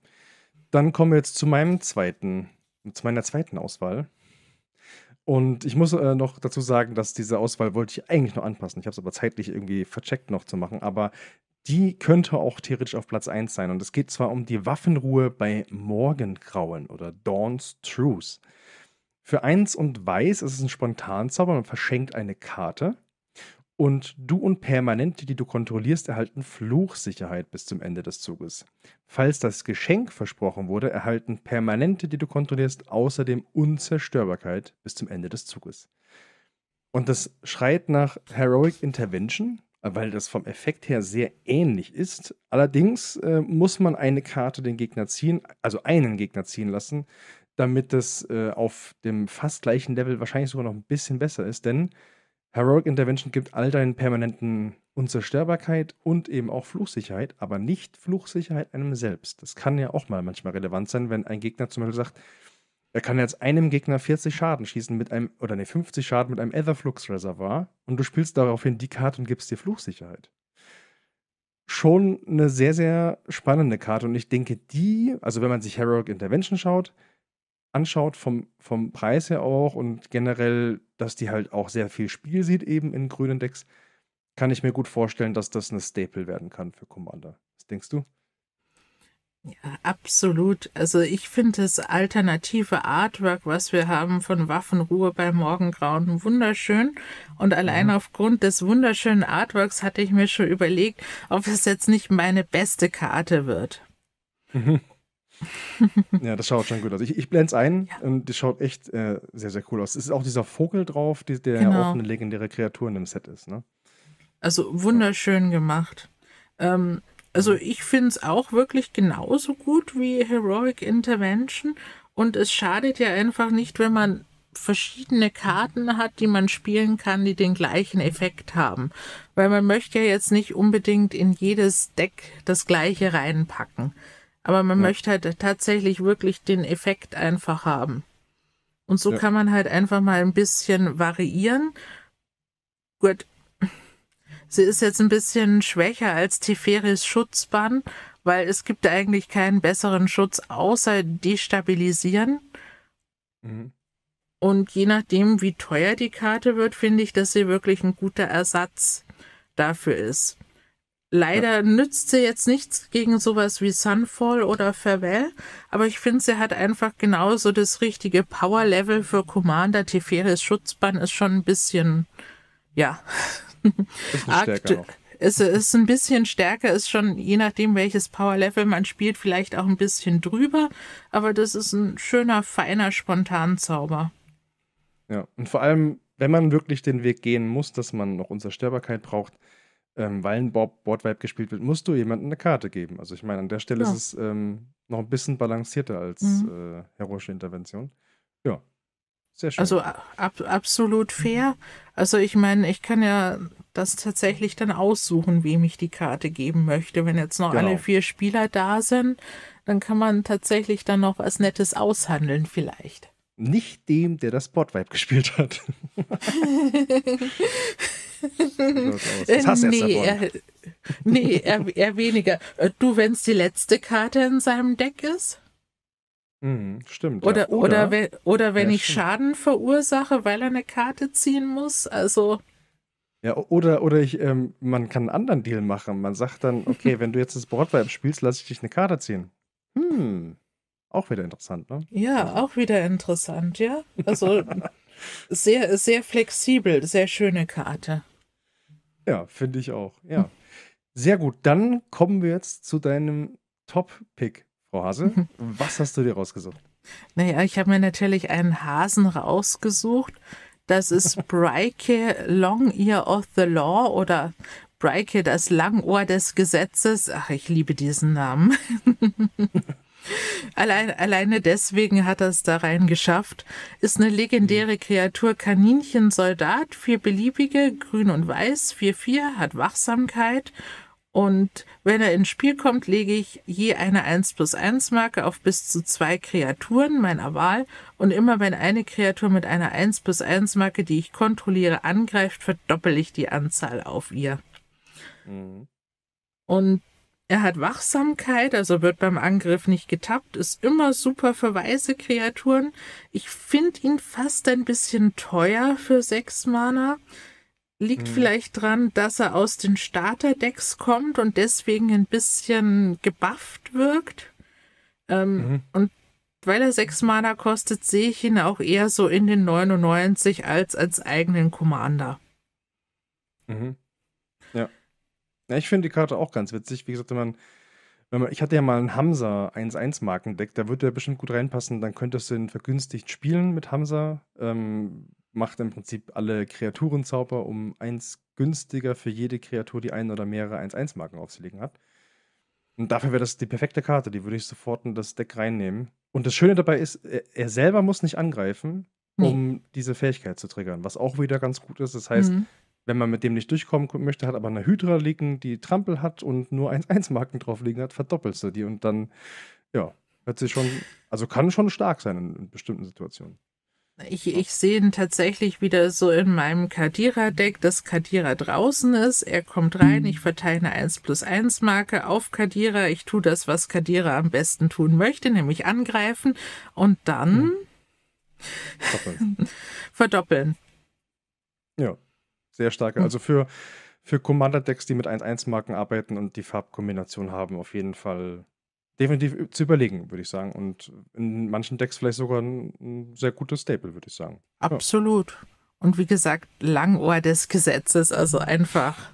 Dann kommen wir jetzt zu meinem zweiten, zu meiner zweiten Auswahl. Und ich muss äh, noch dazu sagen, dass diese Auswahl wollte ich eigentlich noch anpassen. Ich habe es aber zeitlich irgendwie vercheckt noch zu machen. Aber die könnte auch theoretisch auf Platz 1 sein. Und es geht zwar um die Waffenruhe bei Morgengrauen oder Dawn's Truce. Für 1 und Weiß ist es ein Spontanzauber, man verschenkt eine Karte. Und du und Permanente, die du kontrollierst, erhalten Fluchsicherheit bis zum Ende des Zuges. Falls das Geschenk versprochen wurde, erhalten Permanente, die du kontrollierst, außerdem Unzerstörbarkeit bis zum Ende des Zuges. Und das schreit nach Heroic Intervention, weil das vom Effekt her sehr ähnlich ist. Allerdings äh, muss man eine Karte den Gegner ziehen, also einen Gegner ziehen lassen, damit das äh, auf dem fast gleichen Level wahrscheinlich sogar noch ein bisschen besser ist, denn Heroic Intervention gibt all deinen permanenten Unzerstörbarkeit und eben auch Fluchsicherheit, aber nicht Fluchsicherheit einem selbst. Das kann ja auch mal manchmal relevant sein, wenn ein Gegner zum Beispiel sagt, er kann jetzt einem Gegner 40 Schaden schießen mit einem, oder ne, 50 Schaden mit einem Etherflux Reservoir und du spielst daraufhin die Karte und gibst dir Fluchsicherheit. Schon eine sehr, sehr spannende Karte und ich denke, die, also wenn man sich Heroic Intervention schaut, anschaut, vom, vom Preis her auch und generell, dass die halt auch sehr viel Spiel sieht, eben in grünen Decks, kann ich mir gut vorstellen, dass das eine Staple werden kann für Commander. Was denkst du? Ja, absolut. Also ich finde das alternative Artwork, was wir haben von Waffenruhe bei Morgengrauen, wunderschön. Und allein mhm. aufgrund des wunderschönen Artworks hatte ich mir schon überlegt, ob es jetzt nicht meine beste Karte wird. Mhm. ja, das schaut schon gut aus. Ich, ich blende es ein ja. und das schaut echt äh, sehr, sehr cool aus. Es ist auch dieser Vogel drauf, die, der genau. ja auch eine legendäre Kreatur in dem Set ist. Ne? Also wunderschön ja. gemacht. Ähm, also ich finde es auch wirklich genauso gut wie Heroic Intervention und es schadet ja einfach nicht, wenn man verschiedene Karten hat, die man spielen kann, die den gleichen Effekt haben. Weil man möchte ja jetzt nicht unbedingt in jedes Deck das gleiche reinpacken. Aber man ja. möchte halt tatsächlich wirklich den Effekt einfach haben. Und so ja. kann man halt einfach mal ein bisschen variieren. Gut, Sie ist jetzt ein bisschen schwächer als Teferis Schutzbann, weil es gibt eigentlich keinen besseren Schutz außer destabilisieren. Mhm. Und je nachdem, wie teuer die Karte wird, finde ich, dass sie wirklich ein guter Ersatz dafür ist. Leider ja. nützt sie jetzt nichts gegen sowas wie Sunfall oder Farewell, aber ich finde, sie hat einfach genauso das richtige Power-Level für Commander. Teferis Schutzbann ist schon ein bisschen ja. Es Ist, ist ein bisschen stärker, ist schon, je nachdem welches Power-Level man spielt, vielleicht auch ein bisschen drüber, aber das ist ein schöner, feiner, spontaner Zauber. Ja, und vor allem, wenn man wirklich den Weg gehen muss, dass man noch Unzerstörbarkeit braucht, ähm, weil ein Boardwipe gespielt wird, musst du jemandem eine Karte geben. Also ich meine, an der Stelle ja. ist es ähm, noch ein bisschen balancierter als mhm. Äh, heroische Intervention. Ja, sehr schön. Also ab, absolut fair. Also ich meine, ich kann ja das tatsächlich dann aussuchen, wem ich die Karte geben möchte. Wenn jetzt noch genau. alle vier Spieler da sind, dann kann man tatsächlich dann noch was Nettes aushandeln vielleicht. Nicht dem, der das Spotvibe gespielt hat. Äh, das hast du nee, er, nee, er, er weniger. Äh, du, wenn es die letzte Karte in seinem Deck ist? Mhm, stimmt. Oder, ja. oder, oder wenn, oder wenn ja, ich stimmt. Schaden verursache, weil er eine Karte ziehen muss. Also. Ja, oder, oder ich, ähm, man kann einen anderen Deal machen. Man sagt dann, okay, wenn du jetzt das Boardwipe spielst, lasse ich dich eine Karte ziehen. Hm. Auch wieder interessant, ne? Ja, also auch wieder interessant, ja. Also sehr, sehr flexibel, sehr schöne Karte. Ja, finde ich auch, ja. Sehr gut, dann kommen wir jetzt zu deinem Top-Pick. Frau Hase, mhm. was hast du dir rausgesucht? Naja, ich habe mir natürlich einen Hasen rausgesucht. Das ist Breike Long Ear of the Law oder Breike das Langohr des Gesetzes. Ach, ich liebe diesen Namen. Allein, alleine deswegen hat er es da rein geschafft. Ist eine legendäre mhm. Kreatur, Kaninchen, Soldat, vier beliebige, grün und weiß, vier vier, hat Wachsamkeit und wenn er ins Spiel kommt, lege ich je eine 1 plus 1 Marke auf bis zu zwei Kreaturen meiner Wahl. Und immer wenn eine Kreatur mit einer 1 plus 1 Marke, die ich kontrolliere, angreift, verdoppel ich die Anzahl auf ihr. Mhm. Und er hat Wachsamkeit, also wird beim Angriff nicht getappt, ist immer super für weiße Kreaturen. Ich finde ihn fast ein bisschen teuer für 6 Mana. Liegt hm. vielleicht dran, dass er aus den Starterdecks kommt und deswegen ein bisschen gebufft wirkt. Ähm, mhm. Und weil er sechs Mana kostet, sehe ich ihn auch eher so in den 99 als als eigenen Commander. Mhm. Ja. ja. Ich finde die Karte auch ganz witzig. Wie gesagt, wenn man, wenn man ich hatte ja mal einen Hamza 1-1 Markendeck, da würde er bestimmt gut reinpassen. Dann könntest du ihn vergünstigt spielen mit Hamza. Ähm, macht im Prinzip alle Kreaturenzauber um eins günstiger für jede Kreatur, die einen oder mehrere 1-1-Marken aufzulegen hat. Und dafür wäre das die perfekte Karte, die würde ich sofort in das Deck reinnehmen. Und das Schöne dabei ist, er selber muss nicht angreifen, um nee. diese Fähigkeit zu triggern, was auch wieder ganz gut ist. Das heißt, mhm. wenn man mit dem nicht durchkommen möchte, hat aber eine Hydra liegen, die Trampel hat und nur 1-1-Marken drauf liegen hat, verdoppelst du die und dann, ja, hört sich schon, also kann schon stark sein in, in bestimmten Situationen. Ich, ich sehe ihn tatsächlich wieder so in meinem Kadira-Deck, dass Kadira draußen ist. Er kommt rein, ich mhm. verteile eine 1 plus 1 Marke auf Kadira. Ich tue das, was Kadira am besten tun möchte, nämlich angreifen und dann verdoppeln. verdoppeln. Ja, sehr stark. Hm. Also für, für Commander-Decks, die mit 1-1-Marken arbeiten und die Farbkombination haben, auf jeden Fall definitiv zu überlegen, würde ich sagen. Und in manchen Decks vielleicht sogar ein, ein sehr gutes Stable, würde ich sagen. Absolut. Ja. Und wie gesagt, Langohr des Gesetzes, also einfach.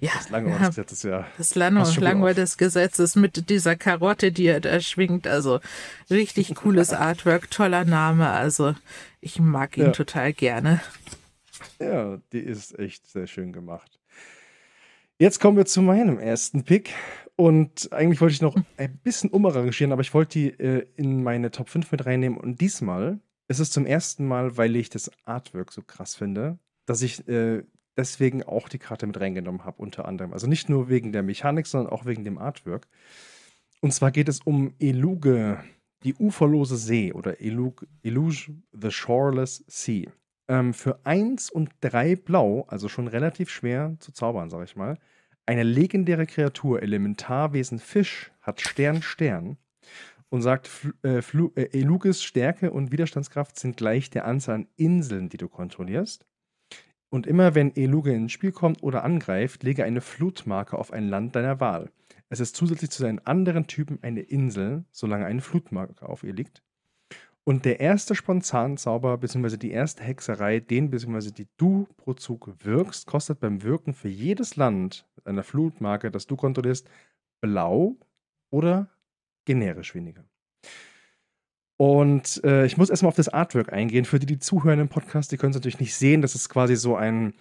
Ja, das Langohr des Gesetzes, ja. Das Langohr, Langohr des Gesetzes mit dieser Karotte, die er da schwingt. Also richtig cooles Artwork, toller Name. Also ich mag ihn ja. total gerne. Ja, die ist echt sehr schön gemacht. Jetzt kommen wir zu meinem ersten Pick. Und eigentlich wollte ich noch ein bisschen umarrangieren, aber ich wollte die äh, in meine Top 5 mit reinnehmen. Und diesmal ist es zum ersten Mal, weil ich das Artwork so krass finde, dass ich äh, deswegen auch die Karte mit reingenommen habe, unter anderem. Also nicht nur wegen der Mechanik, sondern auch wegen dem Artwork. Und zwar geht es um Eluge, die uferlose See oder Eluge, Eluge the Shoreless Sea. Ähm, für 1 und 3 Blau, also schon relativ schwer zu zaubern, sage ich mal, eine legendäre Kreatur, Elementarwesen Fisch, hat Stern Stern und sagt, äh, äh, Elugis Stärke und Widerstandskraft sind gleich der Anzahl an Inseln, die du kontrollierst. Und immer wenn Eluge ins Spiel kommt oder angreift, lege eine Flutmarke auf ein Land deiner Wahl. Es ist zusätzlich zu seinen anderen Typen eine Insel, solange eine Flutmarke auf ihr liegt. Und der erste Spontanzauber bzw. die erste Hexerei, den bzw. die du pro Zug wirkst, kostet beim Wirken für jedes Land mit einer Flutmarke, das du kontrollierst, blau oder generisch weniger. Und äh, ich muss erstmal auf das Artwork eingehen. Für die, die zuhören im Podcast, die können es natürlich nicht sehen. Das ist quasi so ein,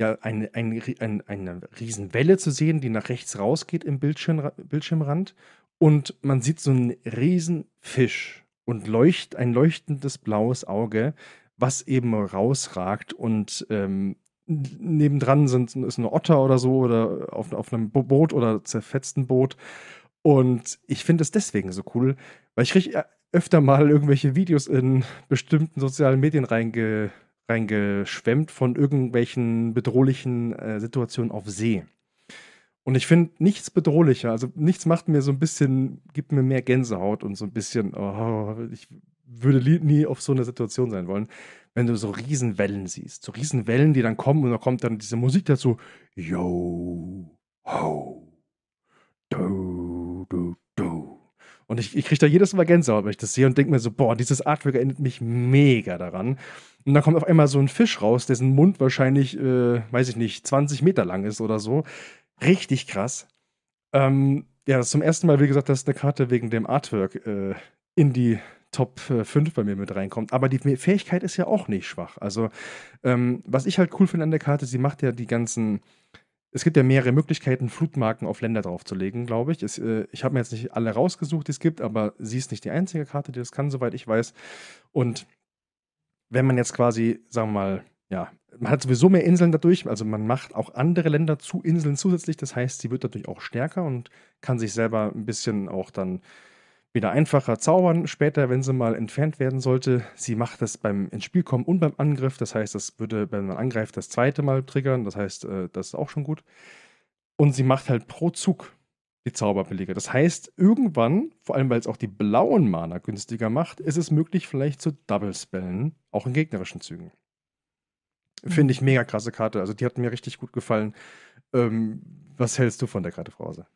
ja, ein, ein, ein, eine Riesenwelle zu sehen, die nach rechts rausgeht im Bildschirm, Bildschirmrand. Und man sieht so einen riesen Fisch und leucht, ein leuchtendes blaues Auge, was eben rausragt und ähm, nebendran sind, ist eine Otter oder so oder auf, auf einem Boot oder zerfetzten Boot. Und ich finde es deswegen so cool, weil ich richtig äh, öfter mal irgendwelche Videos in bestimmten sozialen Medien reinge, reingeschwemmt von irgendwelchen bedrohlichen äh, Situationen auf See. Und ich finde nichts bedrohlicher, also nichts macht mir so ein bisschen, gibt mir mehr Gänsehaut und so ein bisschen, oh, ich würde nie auf so einer Situation sein wollen, wenn du so Riesenwellen siehst. So Riesenwellen, die dann kommen und da kommt dann diese Musik dazu. Yo, ho, do, do, do. Und ich, ich kriege da jedes Mal Gänsehaut, wenn ich das sehe und denke mir so, boah, dieses Artwork erinnert mich mega daran. Und dann kommt auf einmal so ein Fisch raus, dessen Mund wahrscheinlich, äh, weiß ich nicht, 20 Meter lang ist oder so. Richtig krass. Ähm, ja, das ist zum ersten Mal, wie gesagt, dass eine Karte wegen dem Artwork äh, in die Top 5 äh, bei mir mit reinkommt. Aber die Fähigkeit ist ja auch nicht schwach. Also, ähm, was ich halt cool finde an der Karte, sie macht ja die ganzen. Es gibt ja mehrere Möglichkeiten, Flutmarken auf Länder draufzulegen, glaube ich. Es, äh, ich habe mir jetzt nicht alle rausgesucht, die es gibt, aber sie ist nicht die einzige Karte, die das kann, soweit ich weiß. Und wenn man jetzt quasi, sagen wir mal, ja, man hat sowieso mehr Inseln dadurch, also man macht auch andere Länder zu Inseln zusätzlich. Das heißt, sie wird dadurch auch stärker und kann sich selber ein bisschen auch dann wieder einfacher zaubern später, wenn sie mal entfernt werden sollte. Sie macht das beim ins Spiel kommen und beim Angriff. Das heißt, das würde, wenn man angreift, das zweite Mal triggern. Das heißt, äh, das ist auch schon gut. Und sie macht halt pro Zug die Zauberbelege. Das heißt, irgendwann, vor allem weil es auch die blauen Mana günstiger macht, ist es möglich, vielleicht zu Double-Spellen, auch in gegnerischen Zügen. Finde ich mhm. mega krasse Karte. Also die hat mir richtig gut gefallen. Ähm, was hältst du von der Karte, Frau Hause?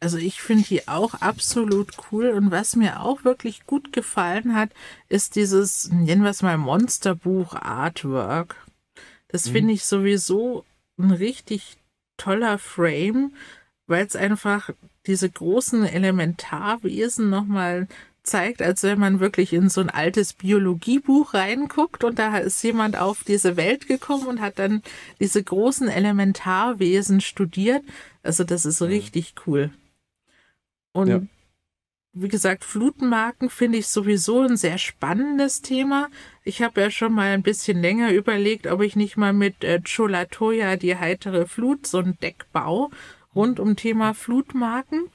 Also ich finde die auch absolut cool und was mir auch wirklich gut gefallen hat, ist dieses, nennen wir es mal Monsterbuch Artwork. Das mhm. finde ich sowieso ein richtig toller Frame, weil es einfach diese großen Elementarwesen nochmal zeigt, als wenn man wirklich in so ein altes Biologiebuch reinguckt und da ist jemand auf diese Welt gekommen und hat dann diese großen Elementarwesen studiert. Also das ist richtig cool. Und ja. wie gesagt, Flutmarken finde ich sowieso ein sehr spannendes Thema. Ich habe ja schon mal ein bisschen länger überlegt, ob ich nicht mal mit äh, Cholatoya die heitere Flut so ein Deckbau rund um Thema Flutmarken.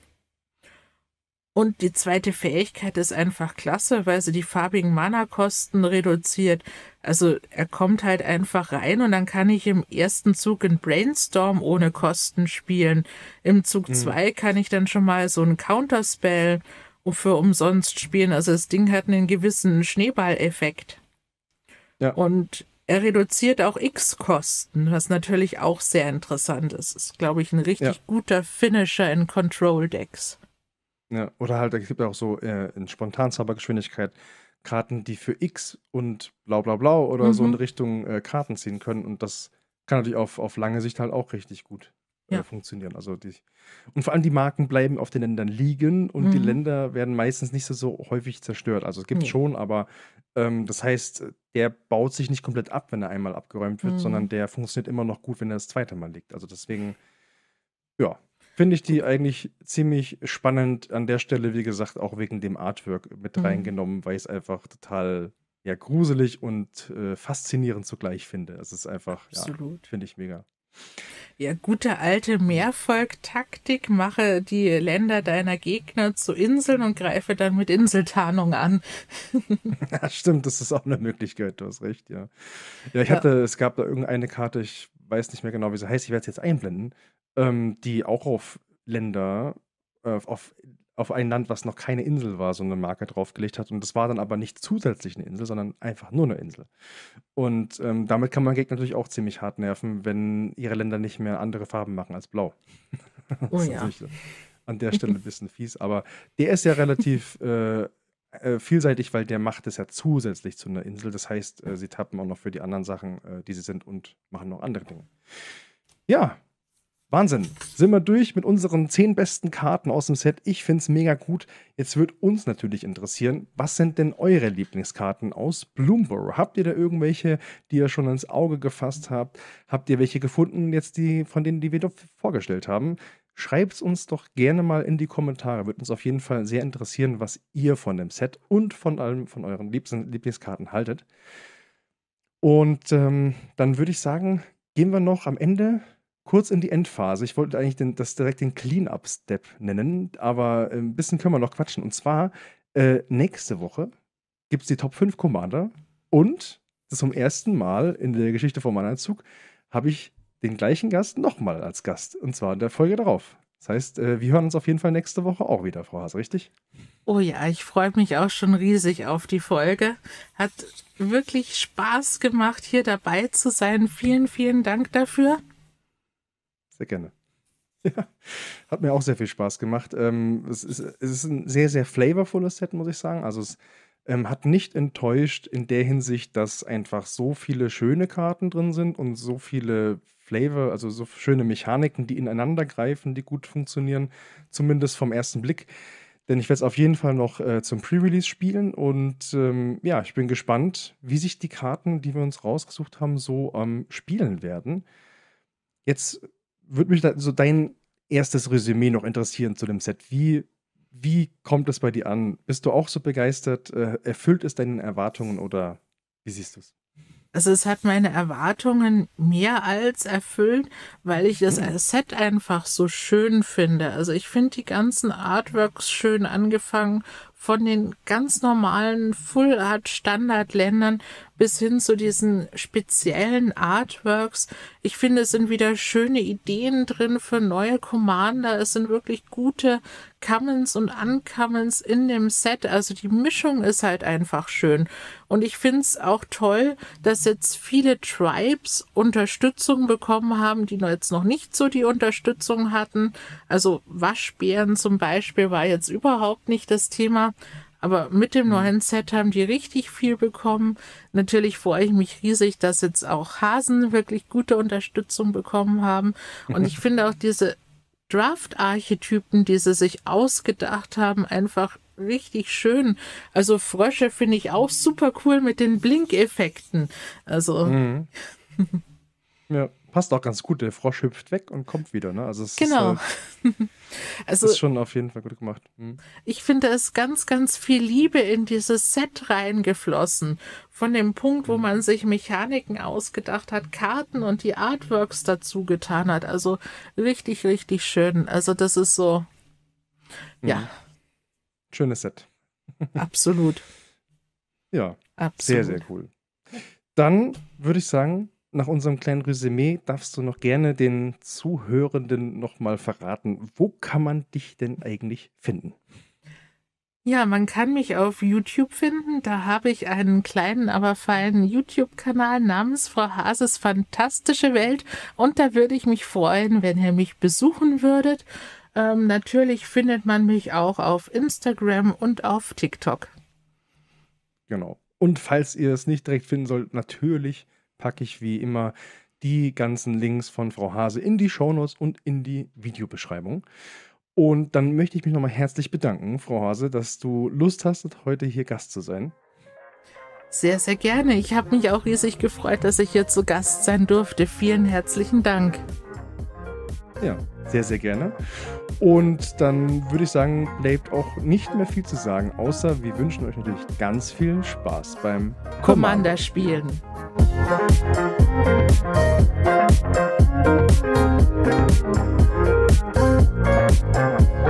Und die zweite Fähigkeit ist einfach klasse, weil sie die farbigen Mana-Kosten reduziert. Also er kommt halt einfach rein und dann kann ich im ersten Zug in Brainstorm ohne Kosten spielen. Im Zug 2 mhm. kann ich dann schon mal so einen Counterspell für umsonst spielen. Also das Ding hat einen gewissen Schneeballeffekt. Ja. Und er reduziert auch X-Kosten, was natürlich auch sehr interessant ist. Ist, glaube ich, ein richtig ja. guter Finisher in Control-Decks. Ja, ne, oder halt, es gibt ja auch so äh, in Spontanzaubergeschwindigkeit Karten, die für X und blau blau blau oder mhm. so in mhm. Richtung äh, Karten ziehen können. Und das kann natürlich auf, auf lange Sicht halt auch richtig gut äh, ja. funktionieren. Also die, und vor allem die Marken bleiben auf den Ländern liegen und mhm. die Länder werden meistens nicht so, so häufig zerstört. Also es gibt nee. schon, aber ähm, das heißt, der baut sich nicht komplett ab, wenn er einmal abgeräumt wird, mhm. sondern der funktioniert immer noch gut, wenn er das zweite Mal liegt. Also deswegen, ja, finde ich die eigentlich ziemlich spannend an der Stelle, wie gesagt, auch wegen dem Artwork mit mhm. reingenommen, weil ich es einfach total ja, gruselig und äh, faszinierend zugleich finde. Es ist einfach, Absolut. ja, finde ich mega. Ja, gute alte Mehrvolk-Taktik, mache die Länder deiner Gegner zu Inseln und greife dann mit Inseltarnung an. ja, stimmt, das ist auch eine Möglichkeit, du hast recht, ja. Ja, ich ja. hatte, es gab da irgendeine Karte, ich weiß nicht mehr genau, wie sie heißt, ich werde es jetzt einblenden, ähm, die auch auf Länder, äh, auf, auf ein Land, was noch keine Insel war, so eine Marke draufgelegt hat. Und das war dann aber nicht zusätzlich eine Insel, sondern einfach nur eine Insel. Und ähm, damit kann man Gegner natürlich auch ziemlich hart nerven, wenn ihre Länder nicht mehr andere Farben machen als blau. Oh, ja. an der Stelle ein bisschen fies, aber der ist ja relativ äh, äh, vielseitig, weil der macht es ja zusätzlich zu einer Insel. Das heißt, äh, sie tappen auch noch für die anderen Sachen, äh, die sie sind und machen noch andere Dinge. Ja, Wahnsinn. Sind wir durch mit unseren zehn besten Karten aus dem Set. Ich finde es mega gut. Jetzt wird uns natürlich interessieren, was sind denn eure Lieblingskarten aus Bloomborough? Habt ihr da irgendwelche, die ihr schon ins Auge gefasst habt? Habt ihr welche gefunden, jetzt die von denen, die wir doch vorgestellt haben? Schreibt es uns doch gerne mal in die Kommentare. Würde uns auf jeden Fall sehr interessieren, was ihr von dem Set und von allem von euren Lieblingskarten haltet. Und ähm, dann würde ich sagen, gehen wir noch am Ende kurz in die Endphase. Ich wollte eigentlich den, das direkt den Clean-Up-Step nennen, aber äh, ein bisschen können wir noch quatschen. Und zwar äh, nächste Woche gibt es die Top 5 Commander und zum ersten Mal in der Geschichte von meinem Mannanzug habe ich den gleichen Gast nochmal als Gast und zwar in der Folge darauf. Das heißt, äh, wir hören uns auf jeden Fall nächste Woche auch wieder, Frau Haas, richtig? Oh ja, ich freue mich auch schon riesig auf die Folge. Hat wirklich Spaß gemacht, hier dabei zu sein. Vielen, vielen Dank dafür. Sehr gerne. Ja, hat mir auch sehr viel Spaß gemacht. Ähm, es, ist, es ist ein sehr, sehr flavorvolles Set, muss ich sagen. Also es ähm, hat nicht enttäuscht in der Hinsicht, dass einfach so viele schöne Karten drin sind und so viele Flavor, also so schöne Mechaniken, die ineinander greifen, die gut funktionieren, zumindest vom ersten Blick. Denn ich werde es auf jeden Fall noch äh, zum Pre-Release spielen und ähm, ja, ich bin gespannt, wie sich die Karten, die wir uns rausgesucht haben, so ähm, spielen werden. Jetzt würde mich da, so dein erstes Resümee noch interessieren zu dem Set. Wie, wie kommt es bei dir an? Bist du auch so begeistert? Äh, erfüllt es deinen Erwartungen oder wie siehst du es? Also es hat meine Erwartungen mehr als erfüllt, weil ich das mhm. Set einfach so schön finde. Also ich finde die ganzen Artworks schön angefangen von den ganz normalen Full Art Standard Ländern bis hin zu diesen speziellen Artworks. Ich finde, es sind wieder schöne Ideen drin für neue Commander. Es sind wirklich gute Commons und Uncommons in dem Set. Also die Mischung ist halt einfach schön. Und ich finde es auch toll, dass jetzt viele Tribes Unterstützung bekommen haben, die jetzt noch nicht so die Unterstützung hatten. Also Waschbären zum Beispiel war jetzt überhaupt nicht das Thema. Aber mit dem mhm. neuen Set haben die richtig viel bekommen. Natürlich freue ich mich riesig, dass jetzt auch Hasen wirklich gute Unterstützung bekommen haben. Und ich finde auch diese Draft-Archetypen, die sie sich ausgedacht haben, einfach richtig schön. Also Frösche finde ich auch super cool mit den Blinkeffekten. Also. Mhm. ja passt auch ganz gut. Der Frosch hüpft weg und kommt wieder. Ne? Also es genau. Ist, äh, halt, also, ist schon auf jeden Fall gut gemacht. Mhm. Ich finde, da ist ganz, ganz viel Liebe in dieses Set reingeflossen. Von dem Punkt, wo hm. man sich Mechaniken ausgedacht hat, Karten und die Artworks dazu getan hat. Also richtig, richtig schön. Also das ist so, mhm. ja. Schönes Set. Absolut. ja. Absolut. Sehr, sehr cool. Dann würde ich sagen, nach unserem kleinen Resümee darfst du noch gerne den Zuhörenden nochmal verraten, wo kann man dich denn eigentlich finden? Ja, man kann mich auf YouTube finden. Da habe ich einen kleinen, aber feinen YouTube-Kanal namens Frau Hases Fantastische Welt. Und da würde ich mich freuen, wenn ihr mich besuchen würdet. Ähm, natürlich findet man mich auch auf Instagram und auf TikTok. Genau. Und falls ihr es nicht direkt finden sollt, natürlich packe ich wie immer die ganzen Links von Frau Hase in die Shownotes und in die Videobeschreibung. Und dann möchte ich mich nochmal herzlich bedanken, Frau Hase, dass du Lust hast, heute hier Gast zu sein. Sehr, sehr gerne. Ich habe mich auch riesig gefreut, dass ich hier zu Gast sein durfte. Vielen herzlichen Dank. Ja, sehr, sehr gerne. Und dann würde ich sagen, bleibt auch nicht mehr viel zu sagen, außer wir wünschen euch natürlich ganz viel Spaß beim Commander spielen. Commander -Spielen.